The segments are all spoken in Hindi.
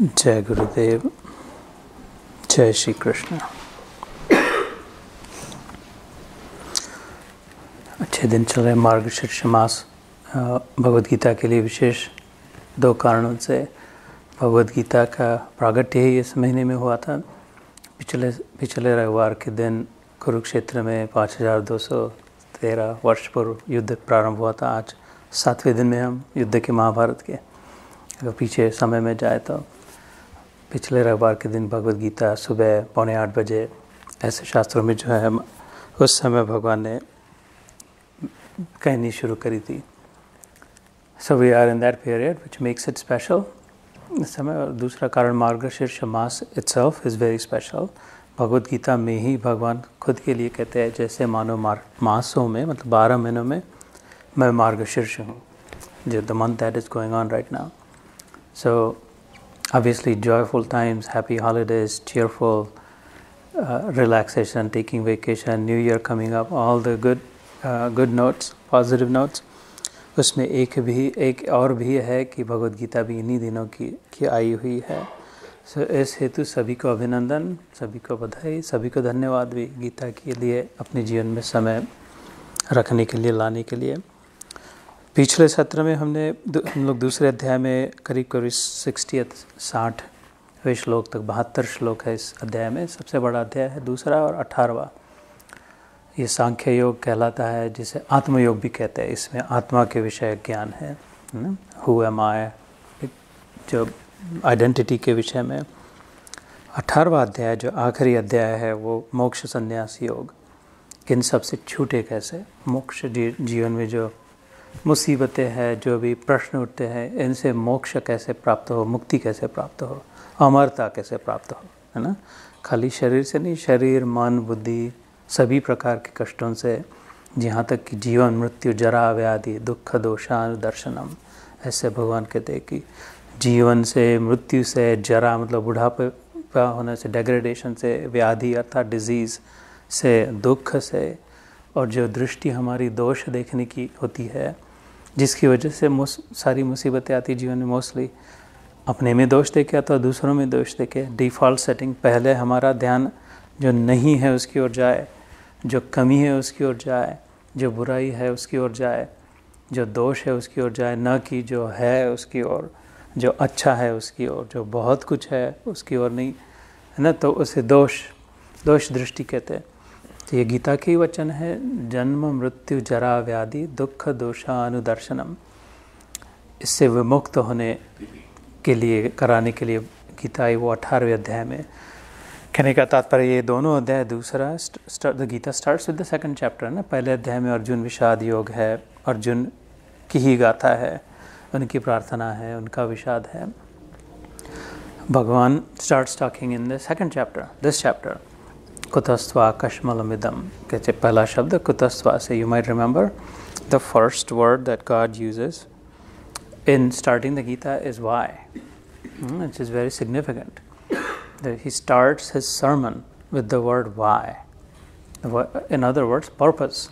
जय गुरुदेव जय श्री कृष्ण अच्छे दिन चल रहे मार्गशीर्ष मास भगवदगीता गीता के लिए विशेष दो कारणों से भगवदगीता गीता का प्रागट्य ही इस महीने में हुआ था पिछले पिछले रविवार के दिन कुरुक्षेत्र में पाँच हज़ार दो सौ तेरह वर्ष पूर्व युद्ध प्रारंभ हुआ था आज सातवें दिन में हम युद्ध के महाभारत के अगर पीछे समय में जाए तो पिछले रविवार के दिन भगवत गीता सुबह पौने आठ बजे ऐसे शास्त्रों में जो है हम उस समय भगवान ने कहनी शुरू करी थी so we are in that period which makes it special इस समय और दूसरा कारण मार्गशीर्ष मास itself is very special Bhagavad Gita में ही भगवान खुद के लिए कहते हैं जैसे मानो मार मासों में मतलब बारह महीनों में मैं मार्गशीर्ष हूँ जो the month that is going on right now so obviously joyful times, happy holidays, cheerful uh, relaxation, taking vacation, New Year coming up, all the good uh, good notes, positive notes. उसमें एक भी एक और भी है कि भगवत गीता भी इन्हीं दिनों की की आई हुई है सो so, इस हेतु सभी को अभिनंदन सभी को बधाई सभी को धन्यवाद भी गीता के लिए अपने जीवन में समय रखने के लिए लाने के लिए पिछले सत्र में हमने हम लोग दूसरे अध्याय में करीब करीब सिक्सटी साठ वे श्लोक तक बहत्तर श्लोक है इस अध्याय में सबसे बड़ा अध्याय है दूसरा और अठारहवा ये सांख्य योग कहलाता है जिसे आत्मयोग भी कहते हैं इसमें आत्मा के विषय ज्ञान है हु एम आई जो आइडेंटिटी के विषय में अठारहवा अध्याय जो आखिरी अध्याय है वो मोक्ष संन्यास योग किन सबसे छूटे कैसे मोक्ष जी, जीवन में जो मुसीबतें हैं जो भी प्रश्न उठते हैं इनसे मोक्ष कैसे प्राप्त हो मुक्ति कैसे प्राप्त हो अमरता कैसे प्राप्त हो है ना खाली शरीर से नहीं शरीर मन बुद्धि सभी प्रकार के कष्टों से जहाँ तक कि जीवन मृत्यु जरा व्याधि दुख दोषान दर्शनम ऐसे भगवान कहते हैं कि जीवन से मृत्यु से जरा मतलब बुढ़ापे होने से डेग्रेडेशन से व्याधि अर्थात डिजीज़ से दुख से और जो दृष्टि हमारी दोष देखने की होती है जिसकी वजह से सारी मुसीबतें आती जीवन में मोस्टली अपने में दोष देखे अथवा दूसरों में दोष देखे डिफ़ॉल्ट सेटिंग पहले हमारा ध्यान जो नहीं है उसकी ओर जाए जो कमी है उसकी ओर जाए जो बुराई है उसकी ओर जाए जो दोष है उसकी ओर जाए न कि जो है उसकी ओर जो अच्छा है उसकी ओर जो बहुत कुछ है उसकी ओर नहीं है ना तो उसे दोष दोष दृष्टि कहते हैं तो ये गीता के ही वचन है जन्म मृत्यु जरा व्याधि दुख दोषानुदर्शनम इससे विमुक्त होने के लिए कराने के लिए गीता है वो अठारहवें अध्याय में कहने का तात्पर्य ये दोनों अध्याय दूसरा the Gita starts with the second chapter ना पहले अध्याय में अर्जुन विषाद योग है अर्जुन की ही गाथा है उनकी प्रार्थना है उनका विषाद है भगवान starts talking in the second chapter this chapter kutasva kashmalamidam. Pehla shabda kutasva. So you might remember the first word that God uses in starting the Gita is why, hmm, which is very significant. He starts his sermon with the word why. In other words, purpose.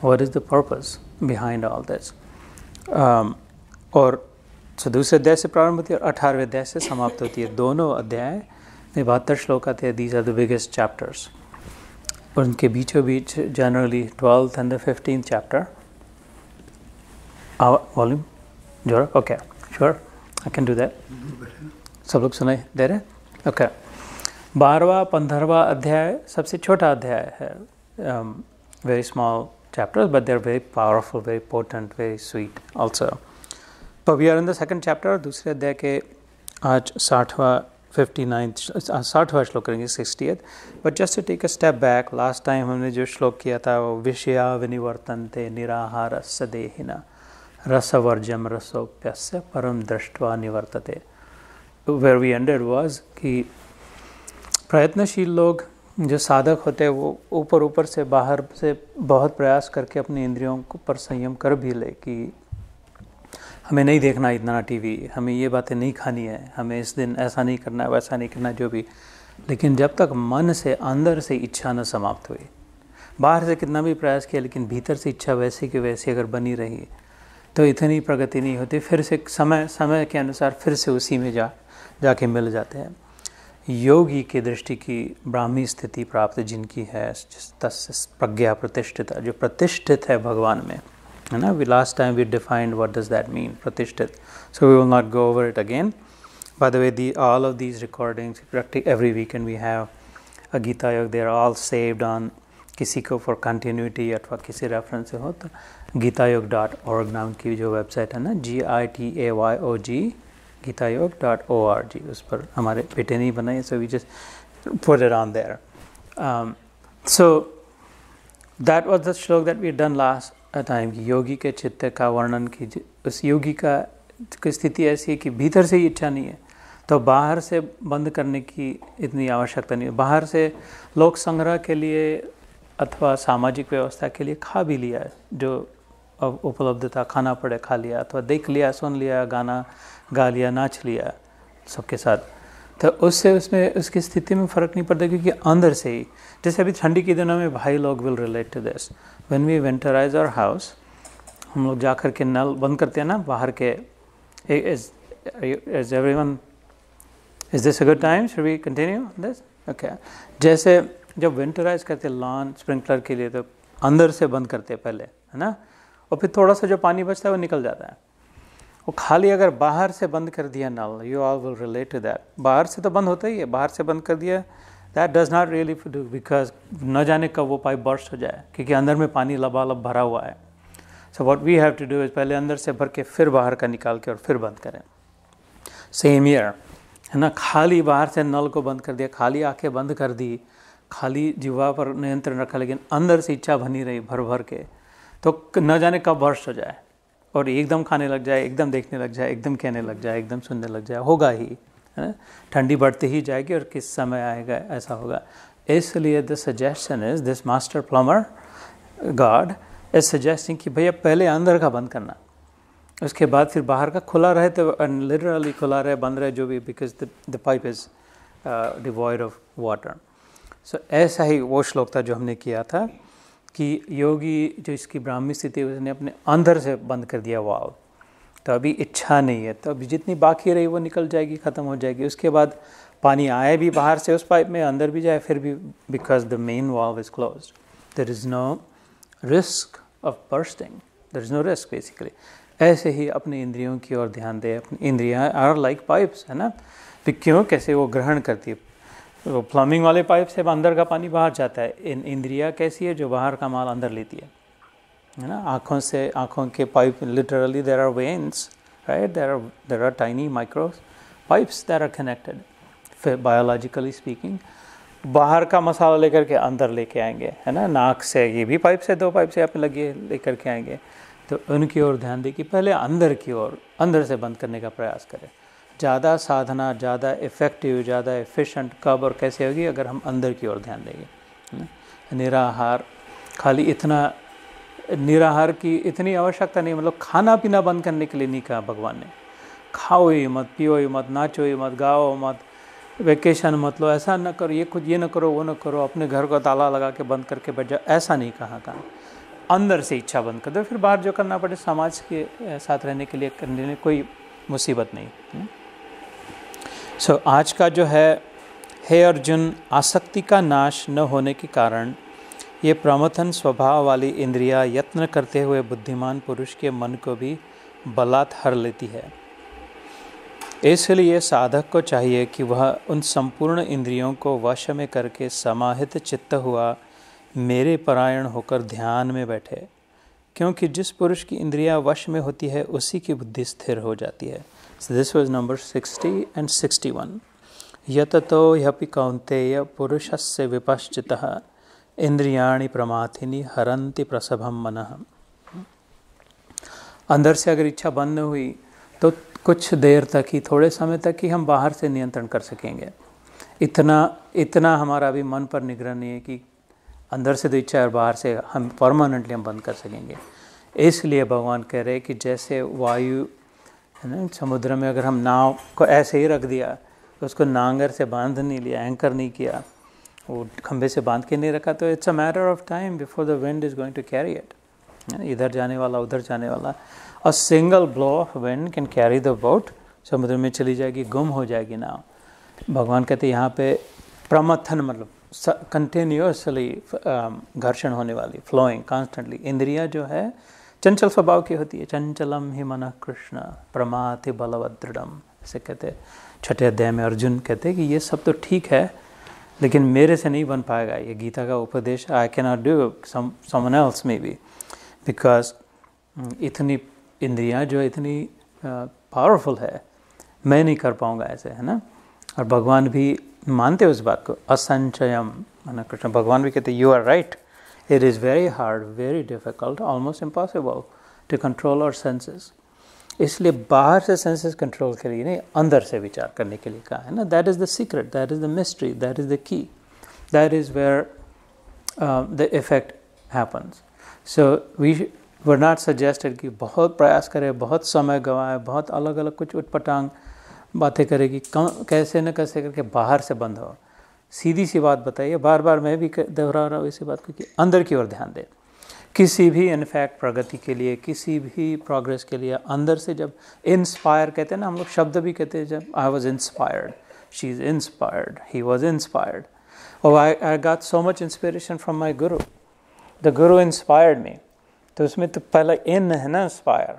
What is the purpose behind all this? Um, और सो दूसरे अध्याय से प्रारंभ होती है और अठारहवें अध्याय से समाप्त होती है जितने बहत्तर श्लोक आते हैं these are the biggest chapters और उनके बीचों बीच generally twelfth and the fifteen chapter volume जोर okay sure I can do that सब लोग सुनाए दे रहे ओके बारहवा पंद्रहवा अध्याय सबसे छोटा अध्याय है very small but they are very powerful very important very sweet also तो we are in the second chapter दूसरे अध्याय के आज साठवा फिफ्टी साठवा श्लोक करेंगे एथ but just to take a step back last time हमने जो श्लोक किया था वो विषया विनिवर्तन थे निराहार सदेहिना रसवर्जम रसोप्यस्य परम दृष्टवा निवर्तते वेर वी एंडेड वॉज कि प्रयत्नशील लोग जो साधक होते हैं वो ऊपर ऊपर से बाहर से बहुत प्रयास करके अपने इंद्रियों पर संयम कर भी ले कि हमें नहीं देखना इतना टीवी हमें ये बातें नहीं खानी है हमें इस दिन ऐसा नहीं करना वैसा नहीं करना जो भी लेकिन जब तक मन से अंदर से इच्छा न समाप्त हुई बाहर से कितना भी प्रयास किया लेकिन भीतर से इच्छा वैसी की वैसी अगर बनी रही तो इतनी प्रगति नहीं होती फिर से समय समय के अनुसार फिर से उसी में जा जाके मिल जाते हैं योगी के दृष्टि की ब्राह्मी स्थिति प्राप्त जिनकी है तस् प्रज्ञा प्रतिष्ठित जो प्रतिष्ठित है भगवान में And now last time we defined what does that mean, pratishtit. So we will not go over it again. By the way, all of these recordings, every weekend we have a Gita Yoga, they are all saved on kisiko for continuity at for kisi reference ho to gitayog.org naam ki jo website hai na g i t a y o g gitayog.org us par hamare pete nahi banaye so we just put it on there um, so that was the shlok that we done last बताएं कि योगी के चित्त का वर्णन कीजिए उस योगी का स्थिति ऐसी है कि भीतर से ही इच्छा नहीं है तो बाहर से बंद करने की इतनी आवश्यकता नहीं है बाहर से लोक संग्रह के लिए अथवा सामाजिक व्यवस्था के लिए खा भी लिया जो उपलब्धता उपलब्ध था खाना पड़े खा लिया अथवा देख लिया सुन लिया गाना गा लिया नाच लिया सबके साथ तो उससे उसमें उसकी स्थिति में फ़र्क नहीं पड़ता क्योंकि अंदर से ही जैसे अभी ठंडी के दिनों में भाई लोग will relate to this when we winterize our house हम लोग जा कर के नल बंद करते हैं ना बाहर के as every one is this a good time should we continue this okay जैसे जब विंटराइज करते लॉन स्प्रिंकलर के लिए तो अंदर से बंद करते पहले है ना और फिर थोड़ा सा जो पानी बचता है वो निकल जाता है वो खाली अगर बाहर से बंद कर दिया नल you all will relate to that बाहर से तो बंद होता ही है बाहर से बंद कर दिया that does not really because न जाने कब वो पाइप बर्स्ट हो जाए क्योंकि अंदर में पानी लबालब भरा हुआ है so what we have to do is पहले अंदर से भर के फिर बाहर का निकाल के और फिर बंद करें सेम ईयर है ना खाली बाहर से नल को बंद कर दिया खाली आँखें बंद कर दी खाली जीवा पर नियंत्रण रखा लेकिन अंदर से इच्छा बनी रही भर भर के तो न जाने कब बर्स्ट हो जाए और एकदम खाने लग जाए एकदम देखने लग जाए एकदम कहने लग जाए एकदम सुनने लग जाए होगा ही है ना ठंडी बढ़ती ही जाएगी और किस समय आएगा ऐसा होगा इसलिए the suggestion is this master plumber guard is suggesting कि भैया पहले अंदर का बंद करना उसके बाद फिर बाहर का खुला रहे तो लिटरली खुला रहे बंद रहे जो भी because the pipe is devoid of water so ऐसा ही वो श्लोक था जो हमने किया था कि योगी जो इसकी ब्राह्मी स्थिति है उसने अपने अंदर से बंद कर दिया वाव तो अभी इच्छा नहीं है तो अभी जितनी बाकी रही वो निकल जाएगी ख़त्म हो जाएगी उसके बाद पानी आए भी बाहर से उस पाइप में अंदर भी जाए फिर भी because the main valve is close there is no risk of bursting there is no risk basically ऐसे ही अपने इंद्रियों की ओर ध्यान दें अपनी इंद्रियाँ आर लाइक पाइप्स है ना तो क्यों कैसे वो ग्रहण करती है तो प्लम्बिंग वाले पाइप से अंदर का पानी बाहर जाता है इन इंद्रिया कैसी है जो बाहर का माल अंदर लेती है है ना आँखों से आँखों के pipe literally there are veins right there are there are tiny micro pipes there are connected फिर बायोलॉजिकली स्पीकिंग बाहर का मसाला लेकर के अंदर लेके आएंगे है ना नाक से ये भी पाइप से दो पाइप से आप लगे लेकर के आएंगे तो उनकी ओर ध्यान दें कि पहले अंदर की ओर अंदर से बंद करने का प्रयास करें ज़्यादा साधना ज़्यादा इफ़ेक्टिव ज़्यादा एफिशिएंट कब और कैसे होगी अगर हम अंदर की ओर ध्यान देंगे निराहार खाली इतना निराहार की इतनी आवश्यकता नहीं मतलब खाना पीना बंद करने के लिए नहीं कहा भगवान ने खाओ ही मत पियो ही मत नाचो ही मत गाओ मत वेकेशन मत लो ऐसा ना करो ये खुद ये ना करो वो ना करो अपने घर को ताला लगा के बंद करके बैठ जाओ ऐसा नहीं कहा कहा अंदर से इच्छा बंद कर दो फिर बाहर जो करना पड़े समाज के साथ रहने के लिए करने में कोई मुसीबत नहीं सो so, आज का जो है हे अर्जुन आसक्ति का नाश न होने के कारण ये प्रमथन स्वभाव वाली इंद्रिया यत्न करते हुए बुद्धिमान पुरुष के मन को भी बलात् हर लेती है इसलिए साधक को चाहिए कि वह उन संपूर्ण इंद्रियों को वश में करके समाहित चित्त हुआ मेरे परायण होकर ध्यान में बैठे क्योंकि जिस पुरुष की इंद्रिया वश में होती है उसी की बुद्धि स्थिर हो जाती है So this was number 60 and 61. Yatato yapi kaunteya पुरुषस्य विपश्चितः indriyani प्रमाथिनी haranti prasabham मनः अंदर से अगर इच्छा बंद हुई तो कुछ देर तक ही थोड़े समय तक ही हम बाहर से नियंत्रण कर सकेंगे इतना इतना हमारा अभी मन पर निग्रह नहीं है कि अंदर से तो इच्छा और बाहर से हम परमानेंटली हम बंद कर सकेंगे इसलिए भगवान कह रहे हैं कि जैसे वायु है ना समुद्र में अगर हम नाव को ऐसे ही रख दिया तो उसको नांगर से बांध नहीं लिया एंकर नहीं किया वो खंभे से बांध के नहीं रखा तो it's a matter of time before the wind is going to carry it इधर जाने वाला उधर जाने वाला और single blow of wind can carry the boat समुद्र में चली जाएगी गुम हो जाएगी नाव भगवान कहते यहाँ पे प्रमथन मतलब कंटिन्यूसली घर्षण होने वाली फ्लोइंग कॉन्स्टेंटली इंद्रिया जो है चंचल स्वभाव की होती है चंचलम ही मन कृष्ण प्रमाथ बलवदृढ़ दृढ़म कहते हैं छठे अध्याय में अर्जुन कहते हैं कि ये सब तो ठीक है लेकिन मेरे से नहीं बन पाएगा ये गीता का उपदेश I can not do someone else में भी बिकॉज इतनी इंद्रिया जो इतनी पावरफुल uh, है मैं नहीं कर पाऊँगा ऐसे है ना और भगवान भी मानते उस बात को असंचयम मन कृष्ण भगवान भी कहते you are right It is very hard, very difficult, almost impossible to control our senses. इसलिए बाहर से सेंसेस कंट्रोल के लिए नहीं अंदर से विचार करने के लिए कहा है ना that is the secret that is the mystery that is the key that is where the effect happens so we were not suggested कि बहुत प्रयास करें बहुत समय गवाएं बहुत अलग अलग कुछ उटपटांग बातें करेगी कम कैसे न कैसे करके बाहर से बंद हो सीधी सी बात बताइए बार बार मैं भी दोहरा रहा हूँ इसी बात को कि अंदर की ओर ध्यान दें किसी भी इनफैक्ट प्रगति के लिए किसी भी प्रोग्रेस के लिए अंदर से जब इंस्पायर कहते हैं ना हम लोग शब्द भी कहते हैं जब I was inspired she is inspired he was inspired और I I got so much inspiration from my guru the गुरु इंस्पायर्ड मी तो उसमें तो पहला इन है ना इंस्पायर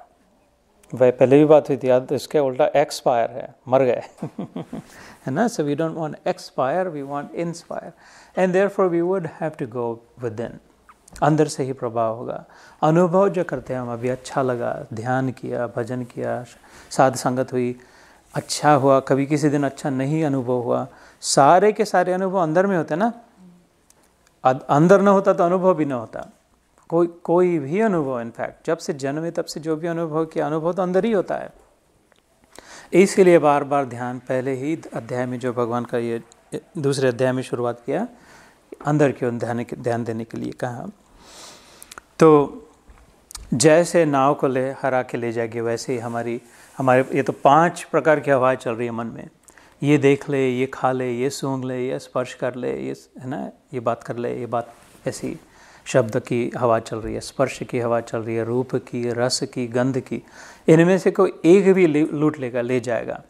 वह पहले भी बात हुई थी याद इसके उल्टा एक्सपायर है मर गए है ना so we don't want expire we want inspire and therefore we would have to go within अंदर से ही प्रभाव होगा अनुभव जो करते हैं हम अभी अच्छा लगा ध्यान किया भजन किया साध संगत हुई अच्छा हुआ कभी किसी दिन अच्छा नहीं अनुभव हुआ सारे के सारे अनुभव अंदर में होते ना अंदर ना होता तो अनुभव भी ना होता कोई कोई भी अनुभव इनफैक्ट जब से जन्मे तब से जो भी अनुभव किया अनुभव तो अंदर ही होता है इसीलिए बार बार ध्यान पहले ही अध्याय में जो भगवान का ये दूसरे अध्याय में शुरुआत किया अंदर की ओर ध्यान ध्यान देने के लिए कहा तो जैसे नाव को ले हरा के ले जाएगी वैसे ही हमारी हमारे ये तो पांच प्रकार की हवाएं चल रही है मन में ये देख ले ये खा ले ये सूंघ ले ये स्पर्श कर ले ये है ना ये बात कर ले ये बात ऐसी शब्द की हवा चल रही है स्पर्श की हवा चल रही है रूप की रस की गंध की इनमें से कोई एक भी लूट लेगा ले जाएगा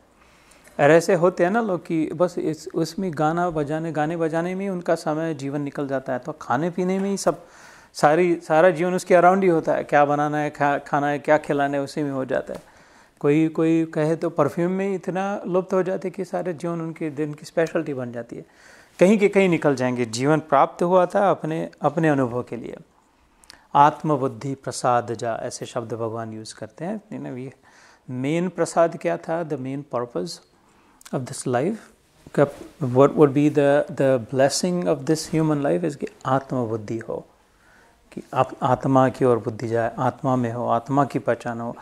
और ऐसे होते हैं ना लोग कि बस इस उसमें गाना बजाने गाने बजाने में ही उनका समय जीवन निकल जाता है तो खाने पीने में ही सब सारी सारा जीवन उसके अराउंड ही होता है क्या बनाना है क्या खाना है क्या खिलाना है उसी में हो जाता है कोई कोई कहे तो परफ्यूम में इतना लुप्त हो जाते कि सारे जीवन उनके दिन की स्पेशलिटी बन जाती है कहीं के कहीं निकल जाएंगे जीवन प्राप्त हुआ था अपने अपने अनुभव के लिए आत्मबुद्धि प्रसाद जा ऐसे शब्द भगवान यूज़ करते हैं मेन प्रसाद क्या था the main purpose of this life what would be the the blessing of this human life is कि आत्मबुद्धि हो कि आप आत्मा की ओर बुद्धि जाए आत्मा में हो आत्मा की पहचान हो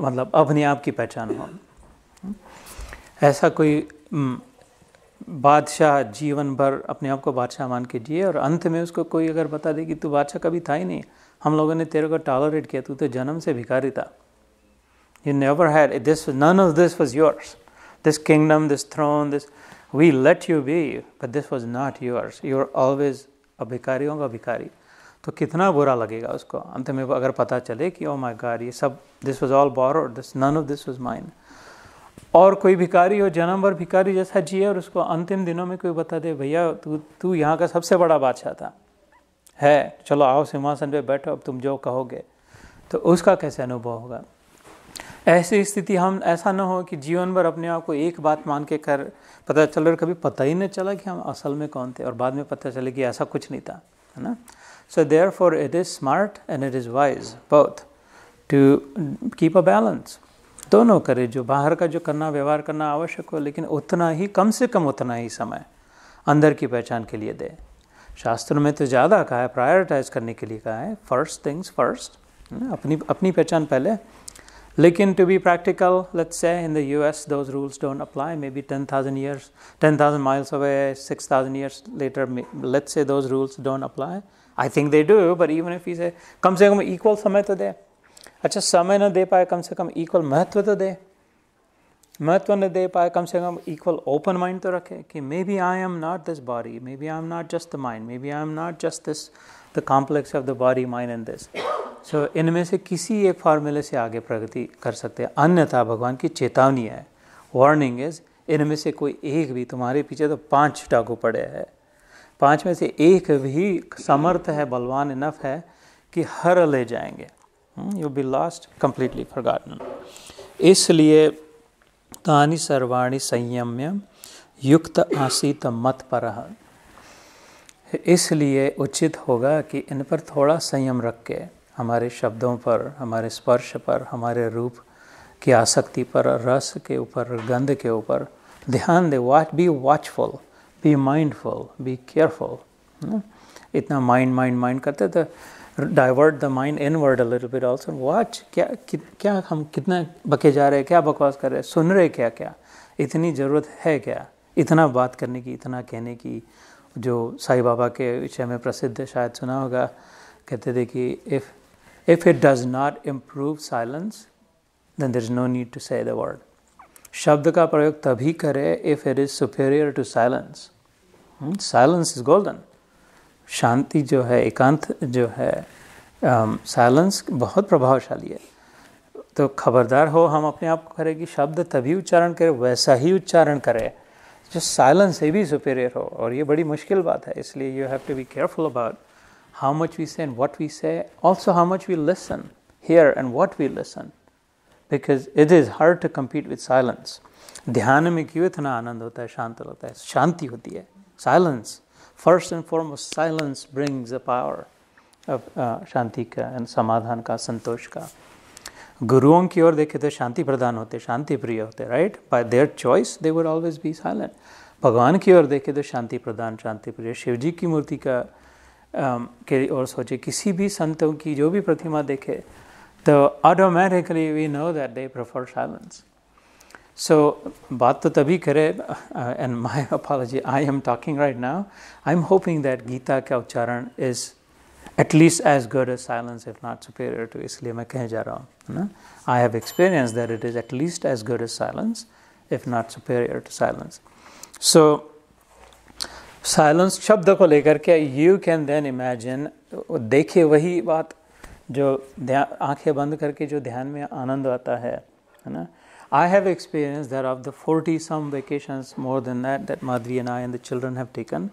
मतलब अपने आप की पहचान हो ऐसा कोई हम्म, बादशाह जीवन भर अपने आप को बादशाह मान के जिए और अंत में उसको कोई अगर बता दे कि तू बादशाह कभी था ही नहीं हम लोगों ने तेरे को टॉलरेट किया तू तो जन्म से भिखारी था you never had this none of this was yours this kingdom this throne this we let you be but this was not yours you are always a भिखारियों का भिखारी तो कितना बुरा लगेगा उसको अंत में अगर पता चले कि ओ माई गार ये सब this was all bore this none of this was mind और कोई भिकारी हो जन्म भर भिकारी जैसा जिए और उसको अंतिम दिनों में कोई बता दे भैया तू तू यहाँ का सबसे बड़ा बादशाह था है चलो आओ सिंहासन पे बैठो अब तुम जो कहोगे तो उसका कैसे अनुभव होगा ऐसी स्थिति हम ऐसा ना हो कि जीवन भर अपने आप को एक बात मान के कर पता चल रहा कभी पता ही नहीं चला कि हम असल में कौन थे और बाद में पता चले कि ऐसा कुछ नहीं था है ना so therefore it is smart and it is wise both to keep a balance दोनों करे जो बाहर का जो करना व्यवहार करना आवश्यक हो लेकिन उतना ही कम से कम उतना ही समय अंदर की पहचान के लिए दे शास्त्र में तो ज़्यादा कहा है प्रायोरिटाइज करने के लिए कहा है फर्स्ट थिंग्स फर्स्ट अपनी अपनी पहचान पहले लेकिन to be practical let's say in the U S those rules don't apply maybe ten thousand years ten thousand miles away six thousand years later let's say those rules don't apply I think they do but even if से कम से कम इक्वल समय तो दे अच्छा समय न दे पाए कम से कम इक्वल महत्व तो दे महत्व न दे पाए कम से कम इक्वल ओपन माइंड तो रखे कि maybe I am not this body maybe I am not just the mind maybe I am not just this the complex of the body mind and this so इनमें से किसी एक फार्मूले से आगे प्रगति कर सकते हैं अन्यथा भगवान की चेतावनी है वार्निंग इज इनमें से कोई एक भी तुम्हारे पीछे तो पांच डाकू पड़े हैं पांच में से एक भी समर्थ है बलवान इनफ है कि हर ले जाएंगे Hmm, you'll be lost, completely forgotten. इसलिए तानी सर्वाणी संयम्य युक्त आसित मत पर इसलिए उचित होगा कि इन पर थोड़ा संयम रख के हमारे शब्दों पर हमारे स्पर्श पर हमारे रूप की आसक्ति पर रस के ऊपर गंध के ऊपर ध्यान दे watch be watchful be mindful be careful इतना माइंड माइंड माइंड करते तो divert the mind inward little bit also watch क्या कि, क्या हम कितना बके जा रहे हैं क्या बकवास कर रहे हैं सुन रहे क्या क्या इतनी ज़रूरत है क्या इतना बात करने की इतना कहने की जो साई बाबा के विषय में प्रसिद्ध है शायद सुना होगा कहते थे कि if if it does not improve silence then there is no need to say the word शब्द का प्रयोग तभी करे if it is superior to silence silence is golden शांति जो है एकांत जो है साइलेंस um, बहुत प्रभावशाली है तो खबरदार हो हम अपने आप को करें कि शब्द तभी उच्चारण करें वैसा ही उच्चारण करें जो साइलेंस से भी सुपेरियर हो और ये बड़ी मुश्किल बात है इसलिए you have to be careful about how much we say and we say also how much we listen here and what we listen because it is hard to compete with silence ध्यान में क्यों इतना आनंद होता है शांत होता है शांति होती है silence First and foremost, silence brings the power of uh, शांति का एंड समाधान का संतोष का गुरुओं की ओर देखे तो शांति प्रधान होते शांति प्रिय होते right by their choice they would always be silent भगवान की ओर देखे तो शांति प्रधान शांति प्रिय शिवजी की मूर्ति का um, के और सोचे किसी भी संतों की जो भी प्रतिमा देखे तो automatically we know that they prefer silence So, baat to tabhi kare, uh, and my apology, I am talking right now. I'm hoping that Gita ka ucharan is at least as good as silence, if not superior to. इसलिए मैं कह जा रहा हूँ I have experienced that it is at least as good as silence, if not superior to silence. So, silence शब्द को लेकर you can then imagine imagine देखे वही बात जो आंखें बंद करके जो ध्यान में आनंद आता है है ना I have experienced that of the 40 some vacations more than that that Madhvi and I and the children have taken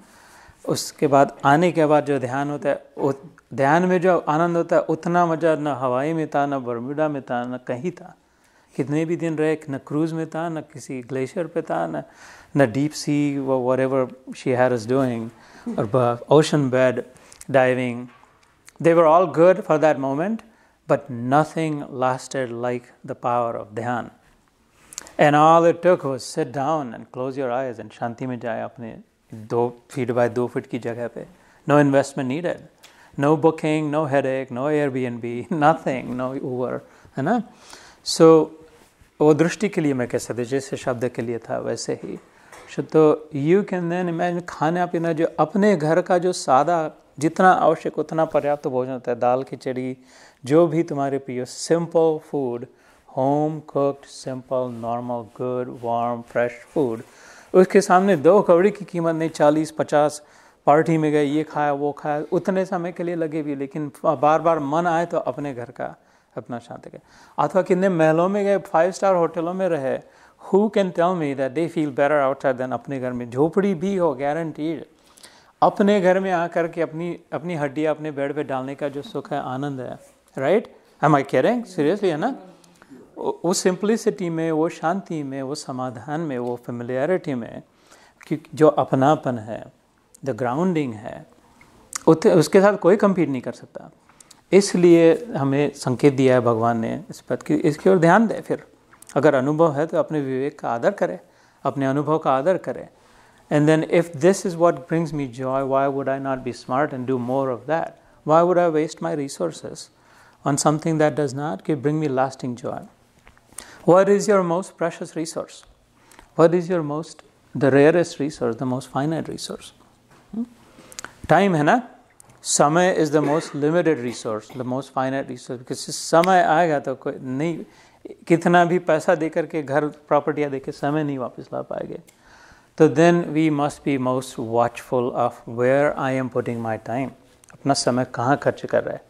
उसके बाद आने के बाद जो ध्यान होता है ध्यान में जो आनंद होता है उतना मज़ा न हवाई में था न बर्मुडा में था न कहीं था कितने भी दिन रहे न क्रूज़ में था न किसी ग्लेशियर पे था न न deep sea wherever she her is doing और ocean bed diving they were all good for that moment, but nothing lasted like the power of dhyan. And all it took was sit down and close your eyes and शांति में जाए अपने दो फीट बाय दो फीट की जगह पे no investment needed no booking no headache no Airbnb nothing no over है ना सो वो दृष्टि के लिए मैं कह सकते जैसे शब्द के लिए था वैसे ही तो यू कैन देन इमेजिन खाना पीना जो अपने घर का जो सादा जितना आवश्यक उतना पर्याप्त भोजन होता है दाल खिचड़ी जो भी तुम्हारे पियो simple food home cooked simple normal good warm fresh food उसके सामने दो कवड़ी की कीमत नहीं चालीस पचास पार्टी में गए ये खाया वो खाया उतने समय के लिए लगे भी लेकिन बार बार मन आए तो अपने घर का अपना शांति गए अथवा कितने महलों में गए फाइव स्टार होटलों में रहे who can tell me that they feel better outside than अपने घर में झोपड़ी भी हो गारंटीड अपने घर में आकर के अपनी अपनी हड्डियाँ अपने बेड पे डालने का जो सुख है आनंद है right am I caring seriously है ना वो सिंप्लिसिटी में वो शांति में वो समाधान में वो फेमिलियरिटी में कि जो अपनापन है द ग्राउंडिंग है उसके साथ कोई कम्पीट नहीं कर सकता इसलिए हमें संकेत दिया है भगवान ने इस पर की इसकी ओर ध्यान दें फिर अगर अनुभव है तो अपने विवेक का आदर करें अपने अनुभव का आदर करें and then if this is what brings me joy why would I not be smart and do more of that why would I waste my resources on something that does not कि bring me lasting joy What is your most precious resource? What is your most, the rarest resource, the most finite resource? Hmm? Time, है ना? समय is the most limited resource the most finite resource because समय आएगा तो कोई नहीं कितना भी पैसा दे करके घर प्रॉपर्टियाँ दे के समय नहीं वापस ला पाएंगे तो then we must be most watchful of where I am putting my time अपना समय कहाँ खर्च कर रहा है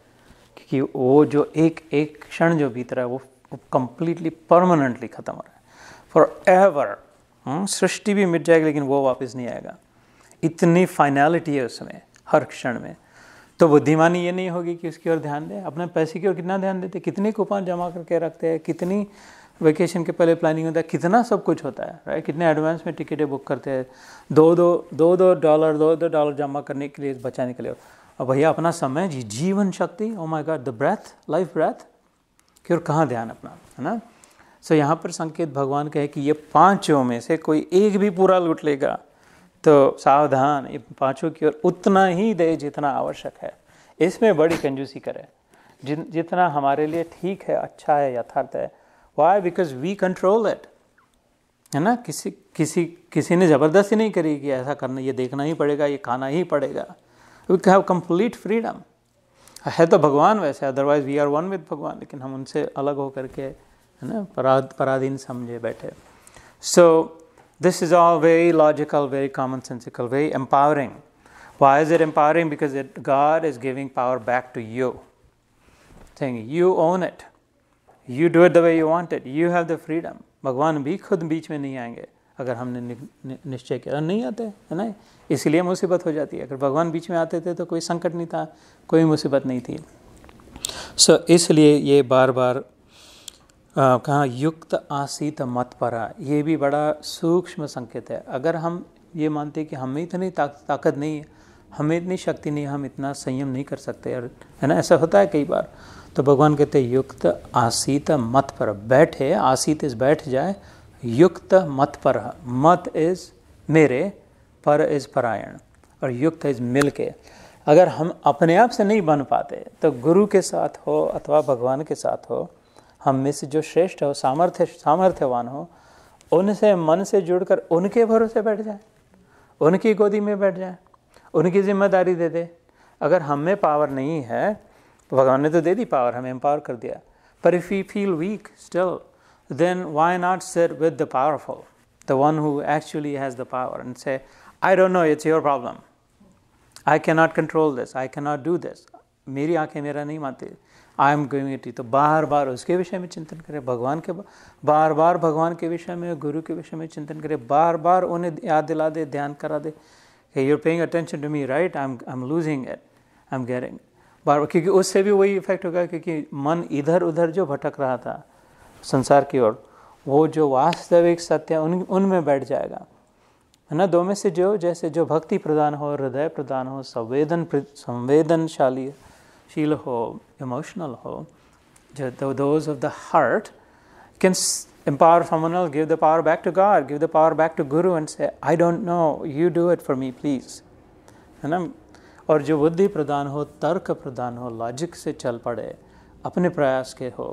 क्योंकि वो जो एक एक क्षण जो बीत रहा है वो वो कम्प्लीटली परमानेंटली ख़त्म हो रहा है फॉर एवर हम्म, सृष्टि भी मिट जाएगी लेकिन वो वापस नहीं आएगा इतनी फाइनैलिटी है उसमें हर क्षण में तो बुद्धिमानी ये नहीं होगी कि उसकी ओर ध्यान दें अपने पैसे की ओर कितना ध्यान देते कितने कूपन जमा करके रखते हैं कितनी वेकेशन के पहले प्लानिंग होता है कितना सब कुछ होता है राइट कितने एडवांस में टिकटें बुक करते हैं दो दो दो दो डॉलर दो दो डॉलर जमा करने के लिए बचाने के लिए और भैया अपना समय जी जीवन शक्ति oh my God the breath life breath की ओर कहाँ ध्यान अपना है ना सो यहाँ पर संकेत भगवान कहे कि ये पांचों में से कोई एक भी पूरा लूट लेगा तो सावधान ये पांचों की ओर उतना ही दे जितना आवश्यक है इसमें बड़ी कंजूसी करें जिन जितना हमारे लिए ठीक है अच्छा है यथार्थ है why because we control it है ना किसी किसी किसी ने ज़बरदस्ती नहीं करी कि ऐसा करना ये देखना ही पड़ेगा ये खाना ही पड़ेगा वी हैव कंप्लीट फ्रीडम है तो भगवान वैसे otherwise we are one with Bhagwan लेकिन हम उनसे अलग हो करके है ना पराध पराधीन समझे बैठे so this is all very logical very common sensical very empowering Why is it empowering? Because God is giving power back to you, saying, You own it. You do it the way you want it. You have the freedom. भगवान भी खुद बीच में नहीं आएंगे अगर हमने निश्चय किया नहीं आते है ना इसलिए मुसीबत हो जाती है अगर भगवान बीच में आते थे तो कोई संकट नहीं था कोई मुसीबत नहीं थी सो so, इसलिए ये बार बार कहाँ युक्त आसीत मत परा ये भी बड़ा सूक्ष्म संकेत है अगर हम ये मानते कि हमें इतनी ताक ताकत नहीं है हमें इतनी शक्ति नहीं हम इतना संयम नहीं कर सकते और है ना ऐसा होता है कई बार तो भगवान कहते युक्त आसीत मत पर बैठे आसीत इस बैठ जाए युक्त मत पर मत इज़ मेरे पर इज़ परायण और युक्त इज़ मिल के अगर हम अपने आप से नहीं बन पाते तो गुरु के साथ हो अथवा भगवान के साथ हो हम में से जो श्रेष्ठ हो सामर्थ्य सामर्थ्यवान हो उनसे मन से जुड़कर उनके भरोसे बैठ जाए उनकी गोदी में बैठ जाए उनकी जिम्मेदारी दे दे अगर हम में पावर नहीं है तो भगवान ने तो दे दी पावर हमें एम्पावर कर दिया पर if you feel weak still then why not sit with the powerful, the one who actually has the power, and say, I don't know, it's your problem. I cannot control this, I cannot do this. मेरी आंखें मेरा नहीं मानती आई एम गोइंग इट तो बार बार उसके विषय में चिंतन करें भगवान के बार बार भगवान के विषय में गुरु के विषय में चिंतन करें बार बार उन्हें याद दिला दे ध्यान करा दे कि you paying attention to me right I am I am losing it I am gearing बार क्योंकि उससे भी वही इफेक्ट होगा क्योंकि मन इधर उधर जो भटक रहा था संसार की ओर वो जो वास्तविक सत्य उन उनमें बैठ जाएगा है ना दो में से जो जैसे जो भक्ति प्रदान हो हृदय प्रदान हो संवेदन संवेदनशाली शील हो इमोशनल हो जो those of the heart can empower someone give give the power back to God, give the power back to Guru and say, I don't know, you do it for me, please. है ना और जो बुद्धि प्रदान हो तर्क प्रदान हो लॉजिक से चल पड़े अपने प्रयास के हो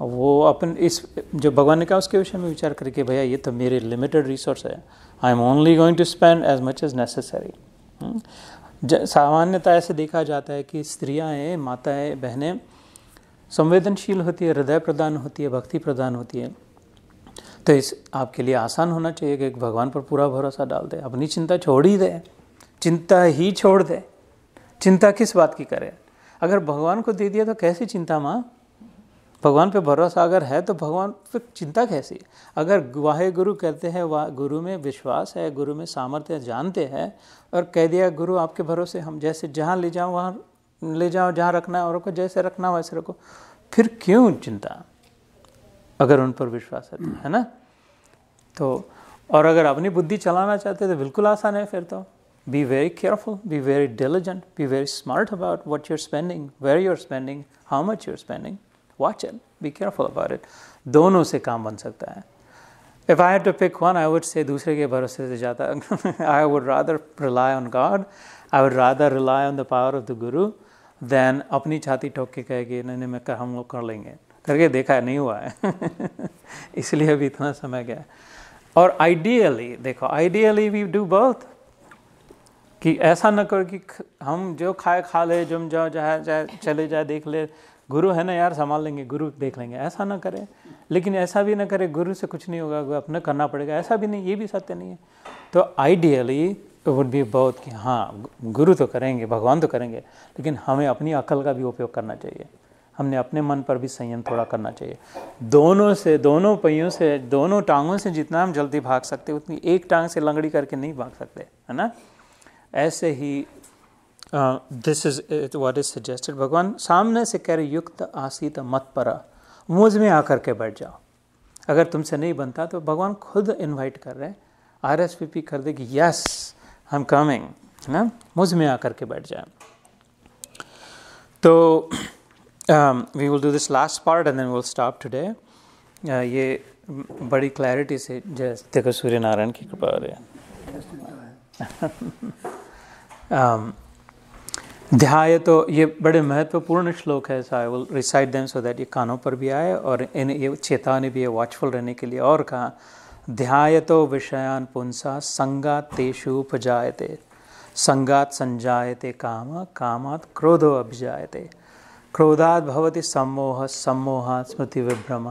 वो अपन इस जो भगवान ने कहा उसके विषय में विचार करके भैया ये तो मेरे लिमिटेड रिसोर्स है I am only going to spend as much as necessary सामान्यतः ऐसे देखा जाता है कि स्त्रियाँ माताएँ बहनें संवेदनशील होती है हृदय प्रदान होती है भक्ति प्रदान होती है तो इस आपके लिए आसान होना चाहिए कि भगवान पर पूरा भरोसा डाल दे अपनी चिंता छोड़ ही दे चिंता ही छोड़ दे चिंता किस बात की करें अगर भगवान को दे दिया तो कैसी चिंता माँ भगवान पे भरोसा अगर है तो भगवान फिर चिंता कैसी अगर वाहे गुरु कहते हैं वाह गुरु में विश्वास है गुरु में सामर्थ्य जानते हैं और कह दिया गुरु आपके भरोसे हम जैसे जहाँ ले जाओ वहाँ ले जाओ जहाँ रखना है और रखो जैसे रखना वैसे रखो फिर क्यों चिंता अगर उन पर विश्वास है तो, है ना तो और अगर अपनी बुद्धि चलाना चाहते तो बिल्कुल आसान है फिर तो be very careful be very diligent, be very smart about what you're spending where you're spending how much you're spending watch it be careful about it दोनों से काम बन सकता है if I had to pick one, I would say दूसरे के भरोसे से जाता I would rather rely on God I would rather rely on the power of the guru than अपनी छाती ठोक के कहे कि नहीं नहीं मैं हम लोग कर लेंगे करके देखा है नहीं हुआ है इसलिए अभी इतना समय गया और आइडियली देखो आइडियली वी डू बोथ कि ऐसा ना करो कि हम जो खाए खा ले जम जाओ जाए जाए चले जाए देख ले गुरु है ना यार संभाल लेंगे गुरु देख लेंगे ऐसा ना करें लेकिन ऐसा भी ना करें गुरु से कुछ नहीं होगा अपना करना पड़ेगा ऐसा भी नहीं ये भी सत्य नहीं है तो आइडियली वुड बी बहुत कि हाँ गुरु तो करेंगे भगवान तो करेंगे लेकिन हमें अपनी अकल का भी उपयोग करना चाहिए हमने अपने मन पर भी संयम थोड़ा करना चाहिए दोनों से दोनों पहियों से दोनों टांगों से जितना हम जल्दी भाग सकते उतनी एक टांग से लंगड़ी करके नहीं भाग सकते है ना ऐसे ही this is it what is suggested भगवान सामने से कह रहे युक्त आसीत मत परा मुझ में आकर के बैठ जाओ अगर तुमसे नहीं बनता तो भगवान खुद इनवाइट कर रहे हैं आर एस पी पी कर दे कि यस आई एम कमिंग है ना मुझ में आकर के बैठ जाए तो we will do this last part and then will stop today ये बड़ी क्लैरिटी से जैसे देखो सूर्य नारायण की कृपा हो रही है um, ध्याय तो ये बड़े महत्वपूर्ण श्लोक है so I will recite them so that ये कानों पर भी आए और इन ये चेतावनी भी है वॉचफुल रहने के लिए और कहा ध्याय तो विषयान पुंसा संगात तेषु उपजायते संगात संजायते काम कामात क्रोधो अभिजायते क्रोधात भवति सम्मोह सम्मोहात स्मृति विभ्रम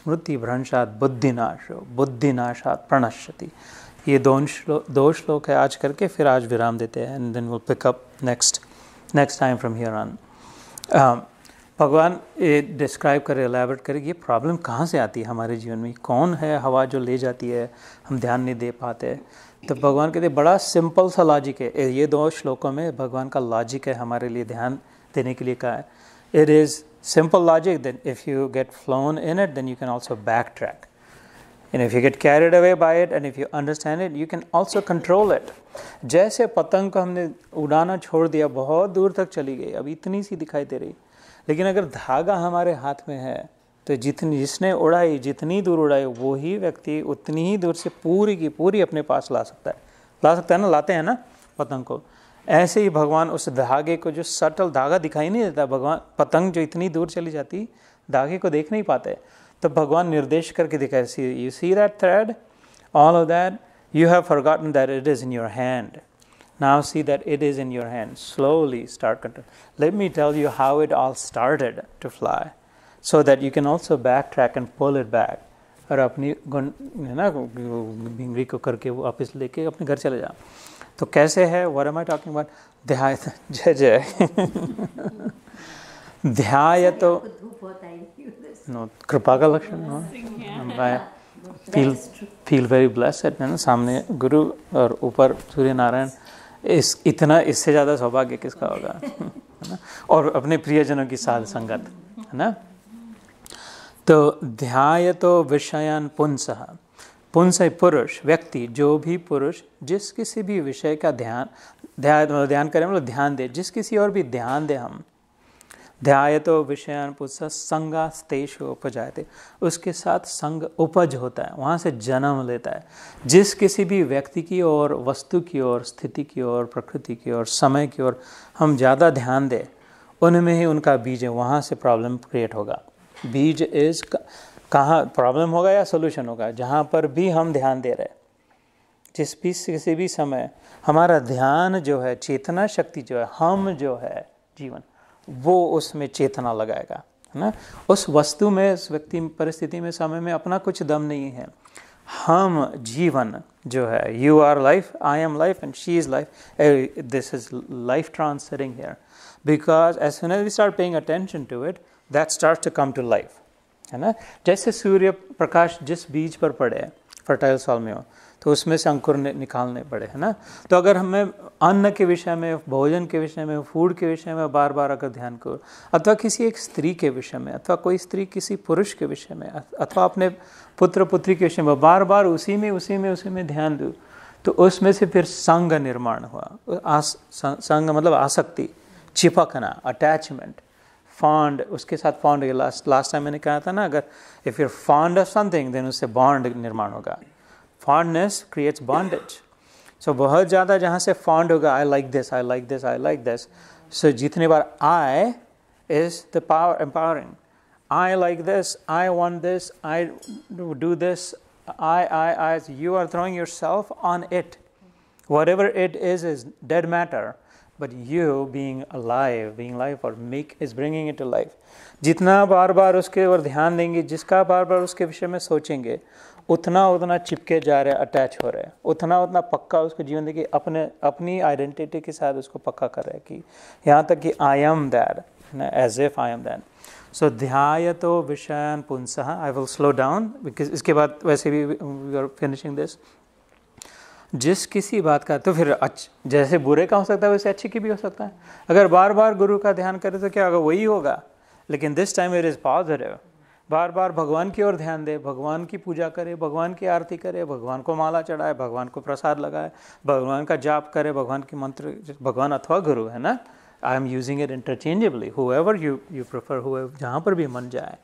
स्मृति भ्रंशात बुद्धिनाशो बुद्धिनाशात प्रणश्यति ये दो श्लो, दो श्लोक है आज करके फिर आज विराम देते हैं and then will pick up next next time from here on भगवान ये डिस्क्राइब करे एलेबरेट करें ये प्रॉब्लम कहाँ से आती है हमारे जीवन में कौन है हवा जो ले जाती है हम ध्यान नहीं दे पाते तो भगवान कहते बड़ा सिंपल सा लॉजिक है ये दो श्लोकों में भगवान का लॉजिक है हमारे लिए ध्यान देने के लिए कहा है it is simple logic then if you get flown in it then you can also backtrack And if you get carried away by it and if you understand it, you can also control it. जैसे पतंग को हमने उड़ाना छोड़ दिया बहुत दूर तक चली गई अब इतनी सी दिखाई दे रही लेकिन अगर धागा हमारे हाथ में है तो जितनी जिसने उड़ाई जितनी दूर उड़ाई वो ही व्यक्ति उतनी ही दूर से पूरी की पूरी अपने पास ला सकता है ला सकता है ना लाते हैं ना पतंग को ऐसे ही भगवान उस धागे को जो सटल धागा दिखाई नहीं देता भगवान पतंग जो इतनी दूर चली जाती धागे को देख नहीं पाते तो भगवान निर्देश करके दिखाए see you see that thread all of that you have forgotten that it is in your hand now see that it is in your hand slowly start control let me tell you how it all started to fly so that you can also backtrack and pull it back और अपनी है ना भिंगड़ी को करके वो वापस लेके अपने घर चले जाओ तो कैसे है where am I talking about ध्याय जय जय ध्याय तो नो कृपा का लक्षण नो फील फील वेरी ब्लेसड है ना सामने गुरु और ऊपर सूर्य नारायण इस इतना इससे ज़्यादा सौभाग्य किसका होगा है ना और अपने प्रियजनों की साध संगत है ना तो ध्याय तो विषयान पुंस पुंस पुरुष व्यक्ति जो भी पुरुष जिस किसी भी विषय का ध्यान ध्यान ध्यान करें मतलब ध्यान दे जिस किसी और भी ध्यान दे हम ध्याय तो विषयान संगा संगास्तेषु उपजाते उसके साथ संग उपज होता है वहाँ से जन्म लेता है जिस किसी भी व्यक्ति की ओर वस्तु की ओर स्थिति की ओर प्रकृति की ओर समय की ओर हम ज़्यादा ध्यान दें उनमें ही उनका बीज है वहाँ से प्रॉब्लम क्रिएट होगा बीज इज कहाँ प्रॉब्लम होगा या सोल्यूशन होगा जहाँ पर भी हम ध्यान दे रहे हैं जिस भी किसी भी समय हमारा ध्यान जो है चेतना शक्ति जो है हम जो है जीवन वो उसमें चेतना लगाएगा है ना उस वस्तु में उस व्यक्ति परिस्थिति में समय में अपना कुछ दम नहीं है हम जीवन जो है you are life I am life and she is life this is life transferring here because as soon as we start paying attention to it that start to come to life है ना जैसे सूर्य प्रकाश जिस बीज पर पड़े फर्टाइल सॉल में हो तो उसमें से अंकुर निकालने पड़े है ना तो अगर हमें अन्न के विषय में भोजन के विषय में फूड के विषय में बार बार अगर ध्यान करो अथवा किसी एक स्त्री के विषय में अथवा कोई स्त्री किसी पुरुष के विषय में अथवा अपने पुत्र पुत्री के विषय में बार बार उसी में उसी में उसी में ध्यान दो तो उसमें से फिर संघ निर्माण हुआ आस संघ मतलब आसक्ति चिपकना अटैचमेंट फॉन्ड उसके साथ फॉन्ड लास्ट लास्ट टाइम मैंने कहा था ना अगर if you're fond of something then उससे बॉन्ड निर्माण होगा fondness creates bondage. So, bahut jada jahan se fond hoga, I like this, I like this, I like this. So, jitne bar I is the power empowering. I like this, I want this, I do this, I, I, I. You are throwing yourself on it. Whatever it is, is dead matter. But you being alive, being life or meek is bringing it to life. जितना बार बार उसके ऊपर ध्यान देंगे जिसका बार बार उसके विषय में सोचेंगे उतना उतना चिपके जा रहे हैं अटैच हो रहे हैं उतना उतना पक्का उसको जीवन देखिए अपने अपनी आइडेंटिटी के साथ उसको पक्का कर रहे हैं कि यहाँ तक कि I am that as if I am that so ध्याय तो विषयन पुंसः I will slow down because इसके बाद वैसे भी वी आर फिनिशिंग दिस जिस किसी बात का तो फिर अच्छ जैसे बुरे का हो सकता है वैसे अच्छे की भी हो सकता है अगर बार बार गुरु का ध्यान करें तो क्या होगा वही होगा लेकिन this time it is positive बार बार भगवान की ओर ध्यान दे भगवान की पूजा करे भगवान की आरती करे भगवान को माला चढ़ाए भगवान को प्रसाद लगाए भगवान का जाप करे भगवान की मंत्र भगवान अथवा गुरु है ना I am using it interchangeably whoever you you prefer who जहाँ पर भी मन जाए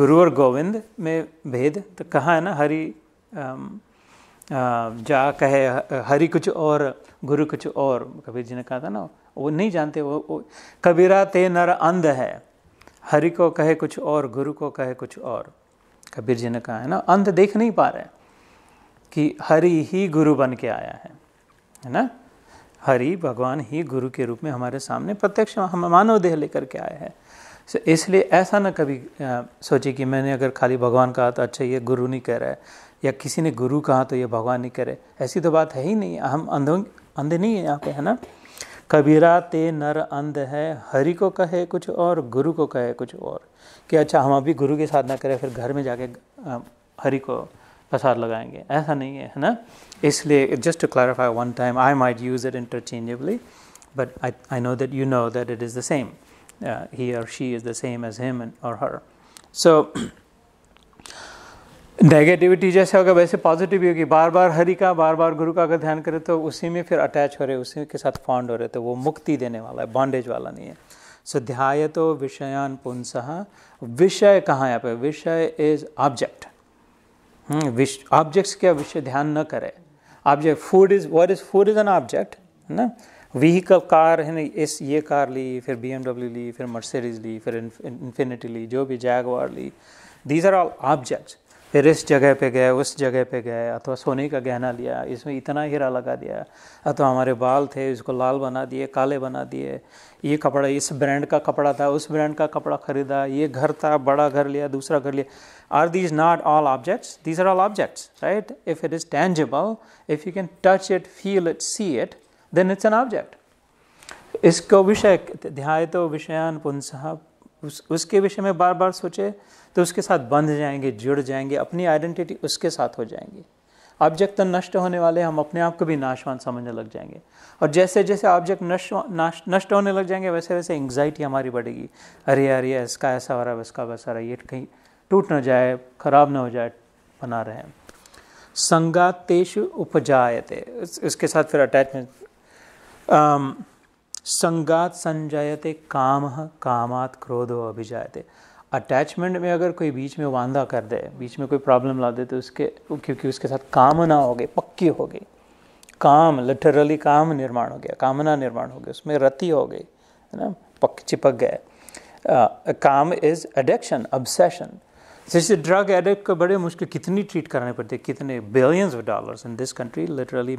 गुरु और गोविंद में भेद तो कहाँ है ना हरी जा कहे हरी कुछ और गुरु कुछ और कबीर जी ने कहा था ना वो नहीं जानते वो, वो कबीरा ते नर अंध है हरि को कहे कुछ और गुरु को कहे कुछ और कबीर जी ने कहा है ना अंत देख नहीं पा रहे कि हरि ही गुरु बन के आया है है ना हरि भगवान ही गुरु के रूप में हमारे सामने प्रत्यक्ष हम मानव देह लेकर के आए हैं so, इसलिए ऐसा ना कभी सोचे कि मैंने अगर खाली भगवान कहा तो अच्छा ये गुरु नहीं कह रहा है या किसी ने गुरु कहा तो ये भगवान नहीं करे ऐसी तो बात है ही नहीं हम अंधों अंधे नहीं है यहाँ पे है ना कबीरा ते नर अंध है हरि को कहे कुछ और गुरु को कहे कुछ और कि अच्छा हम अभी गुरु की साधना करें फिर घर में जाके हरि को प्रसाद लगाएंगे ऐसा नहीं है है ना इसलिए just to clarify one time I might use it interchangeably but I I know that you know that it is the same he और she is the same as him और हर सो नेगेटिविटी जैसे होगा वैसे पॉजिटिव भी होगी बार बार हरि का बार बार गुरु का अगर ध्यान करें तो उसी में फिर अटैच हो रहे उसी के साथ फॉन्ड हो रहे तो वो मुक्ति देने वाला है बॉन्डेज वाला नहीं है सो ध्याय तो विषयान पुंसः विषय कहाँ यहाँ पे विषय इज ऑब्जेक्ट विश ऑब्जेक्ट्स क्या विषय ध्यान न करे object food is what is food is an object है ना व्हीकल कार है ना इस ये कार ली फिर बी ली फिर मर्सरीज ली फिर इन्फिनिटी ली जो भी जैगवार ली दीज आर ऑल ऑब्जेक्ट्स फिर इस जगह पे गए उस जगह पे गए अथवा सोने का गहना लिया इसमें इतना हीरा लगा दिया अथवा हमारे बाल थे इसको लाल बना दिए काले बना दिए ये कपड़ा इस ब्रांड का कपड़ा था उस ब्रांड का कपड़ा खरीदा ये घर था बड़ा घर लिया दूसरा घर लिया are these not all objects these are all objects right if it is tangible if you can touch it feel it see it then it's an object इसको विषय ध्याय तो विषयान पुनः उस उसके विषय में बार बार सोचे तो उसके साथ बंध जाएंगे जुड़ जाएंगे अपनी आइडेंटिटी उसके साथ हो जाएंगी ऑब्जेक्ट तो नष्ट होने वाले हम अपने आप को भी नाशवान समझने लग जाएंगे और जैसे जैसे ऑब्जेक्ट नष्ट नष्ट होने लग जाएंगे वैसे वैसे एंग्जाइटी हमारी बढ़ेगी अरे अरे इसका ऐसा हो रहा है इसका वैसा रहा ये कहीं टूट ना जाए खराब ना हो जाए बना रहे हैं संगातेश थे उसके साथ फिर अटैचमेंट संगात संजायते काम कामात क्रोधो अभिजायते अटैचमेंट में अगर कोई बीच में वांधा कर दे बीच में कोई प्रॉब्लम ला दे तो उसके क्योंकि उसके साथ कामना हो गई पक्की हो गई काम लिटरली काम निर्माण हो गया कामना निर्माण हो गया उसमें रति हो गई है ना पक चिपक गए काम इज एडिक्शन अबसेशन जैसे ड्रग एडिक्ट को बड़े मुश्किल कितनी ट्रीट करने पड़ती है कितने billions of dollars in this country literally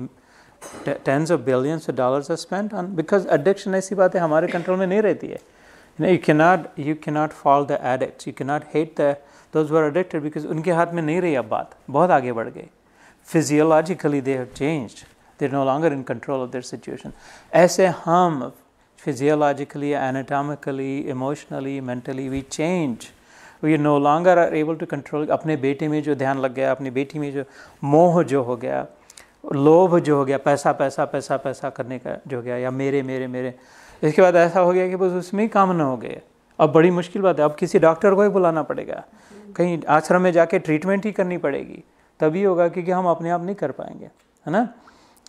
tens of billions of dollars are on because addiction ऐसी बात है हमारे कंट्रोल में नहीं रहती है यू के नॉट यू के not fall the addict you के not hate the those were addicted because उनके हाथ में नहीं रही अब बात बहुत आगे बढ़ गई physiologically they have change they no longer in control of their situation ऐसे हम physiologically anatomically emotionally mentally we change we no longer are able to control अपने बेटे में जो ध्यान लग गया अपनी बेटी में जो मोह जो हो गया लोभ जो हो गया पैसा पैसा पैसा पैसा करने का जो हो गया या मेरे मेरे मेरे इसके बाद ऐसा हो गया कि बस उसमें ही काम ना हो गए अब बड़ी मुश्किल बात है अब किसी डॉक्टर को ही बुलाना पड़ेगा कहीं आश्रम में जाके ट्रीटमेंट ही करनी पड़ेगी तभी होगा क्योंकि हम अपने आप नहीं कर पाएंगे है ना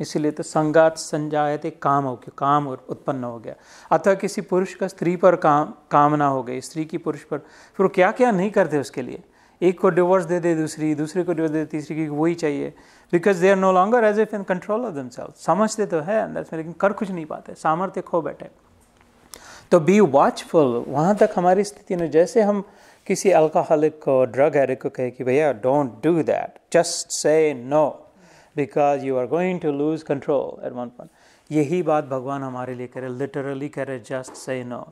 इसीलिए तो संगात एक काम हो गया काम उत्पन्न हो गया अतः किसी पुरुष का स्त्री पर काम कामना हो गई स्त्री की पुरुष पर फिर वो क्या क्या नहीं करते उसके लिए एक को डिवोर्स दे दे दूसरी दूसरे को डिवोर्स दे तीसरी की वही चाहिए because they are no longer as if in control of themselves समझते तो है अंदर लेकिन कर कुछ नहीं पाते सामर्थ्य खो बैठे तो बी वॉचफुल वहाँ तक हमारी स्थिति में जैसे हम किसी अल्कोहलिक को ड्रग एडिक को कहे कि भैया don't do that just say no because you are going to lose control at one point यही बात भगवान हमारे लिए करे लिटरली करे जस्ट से नो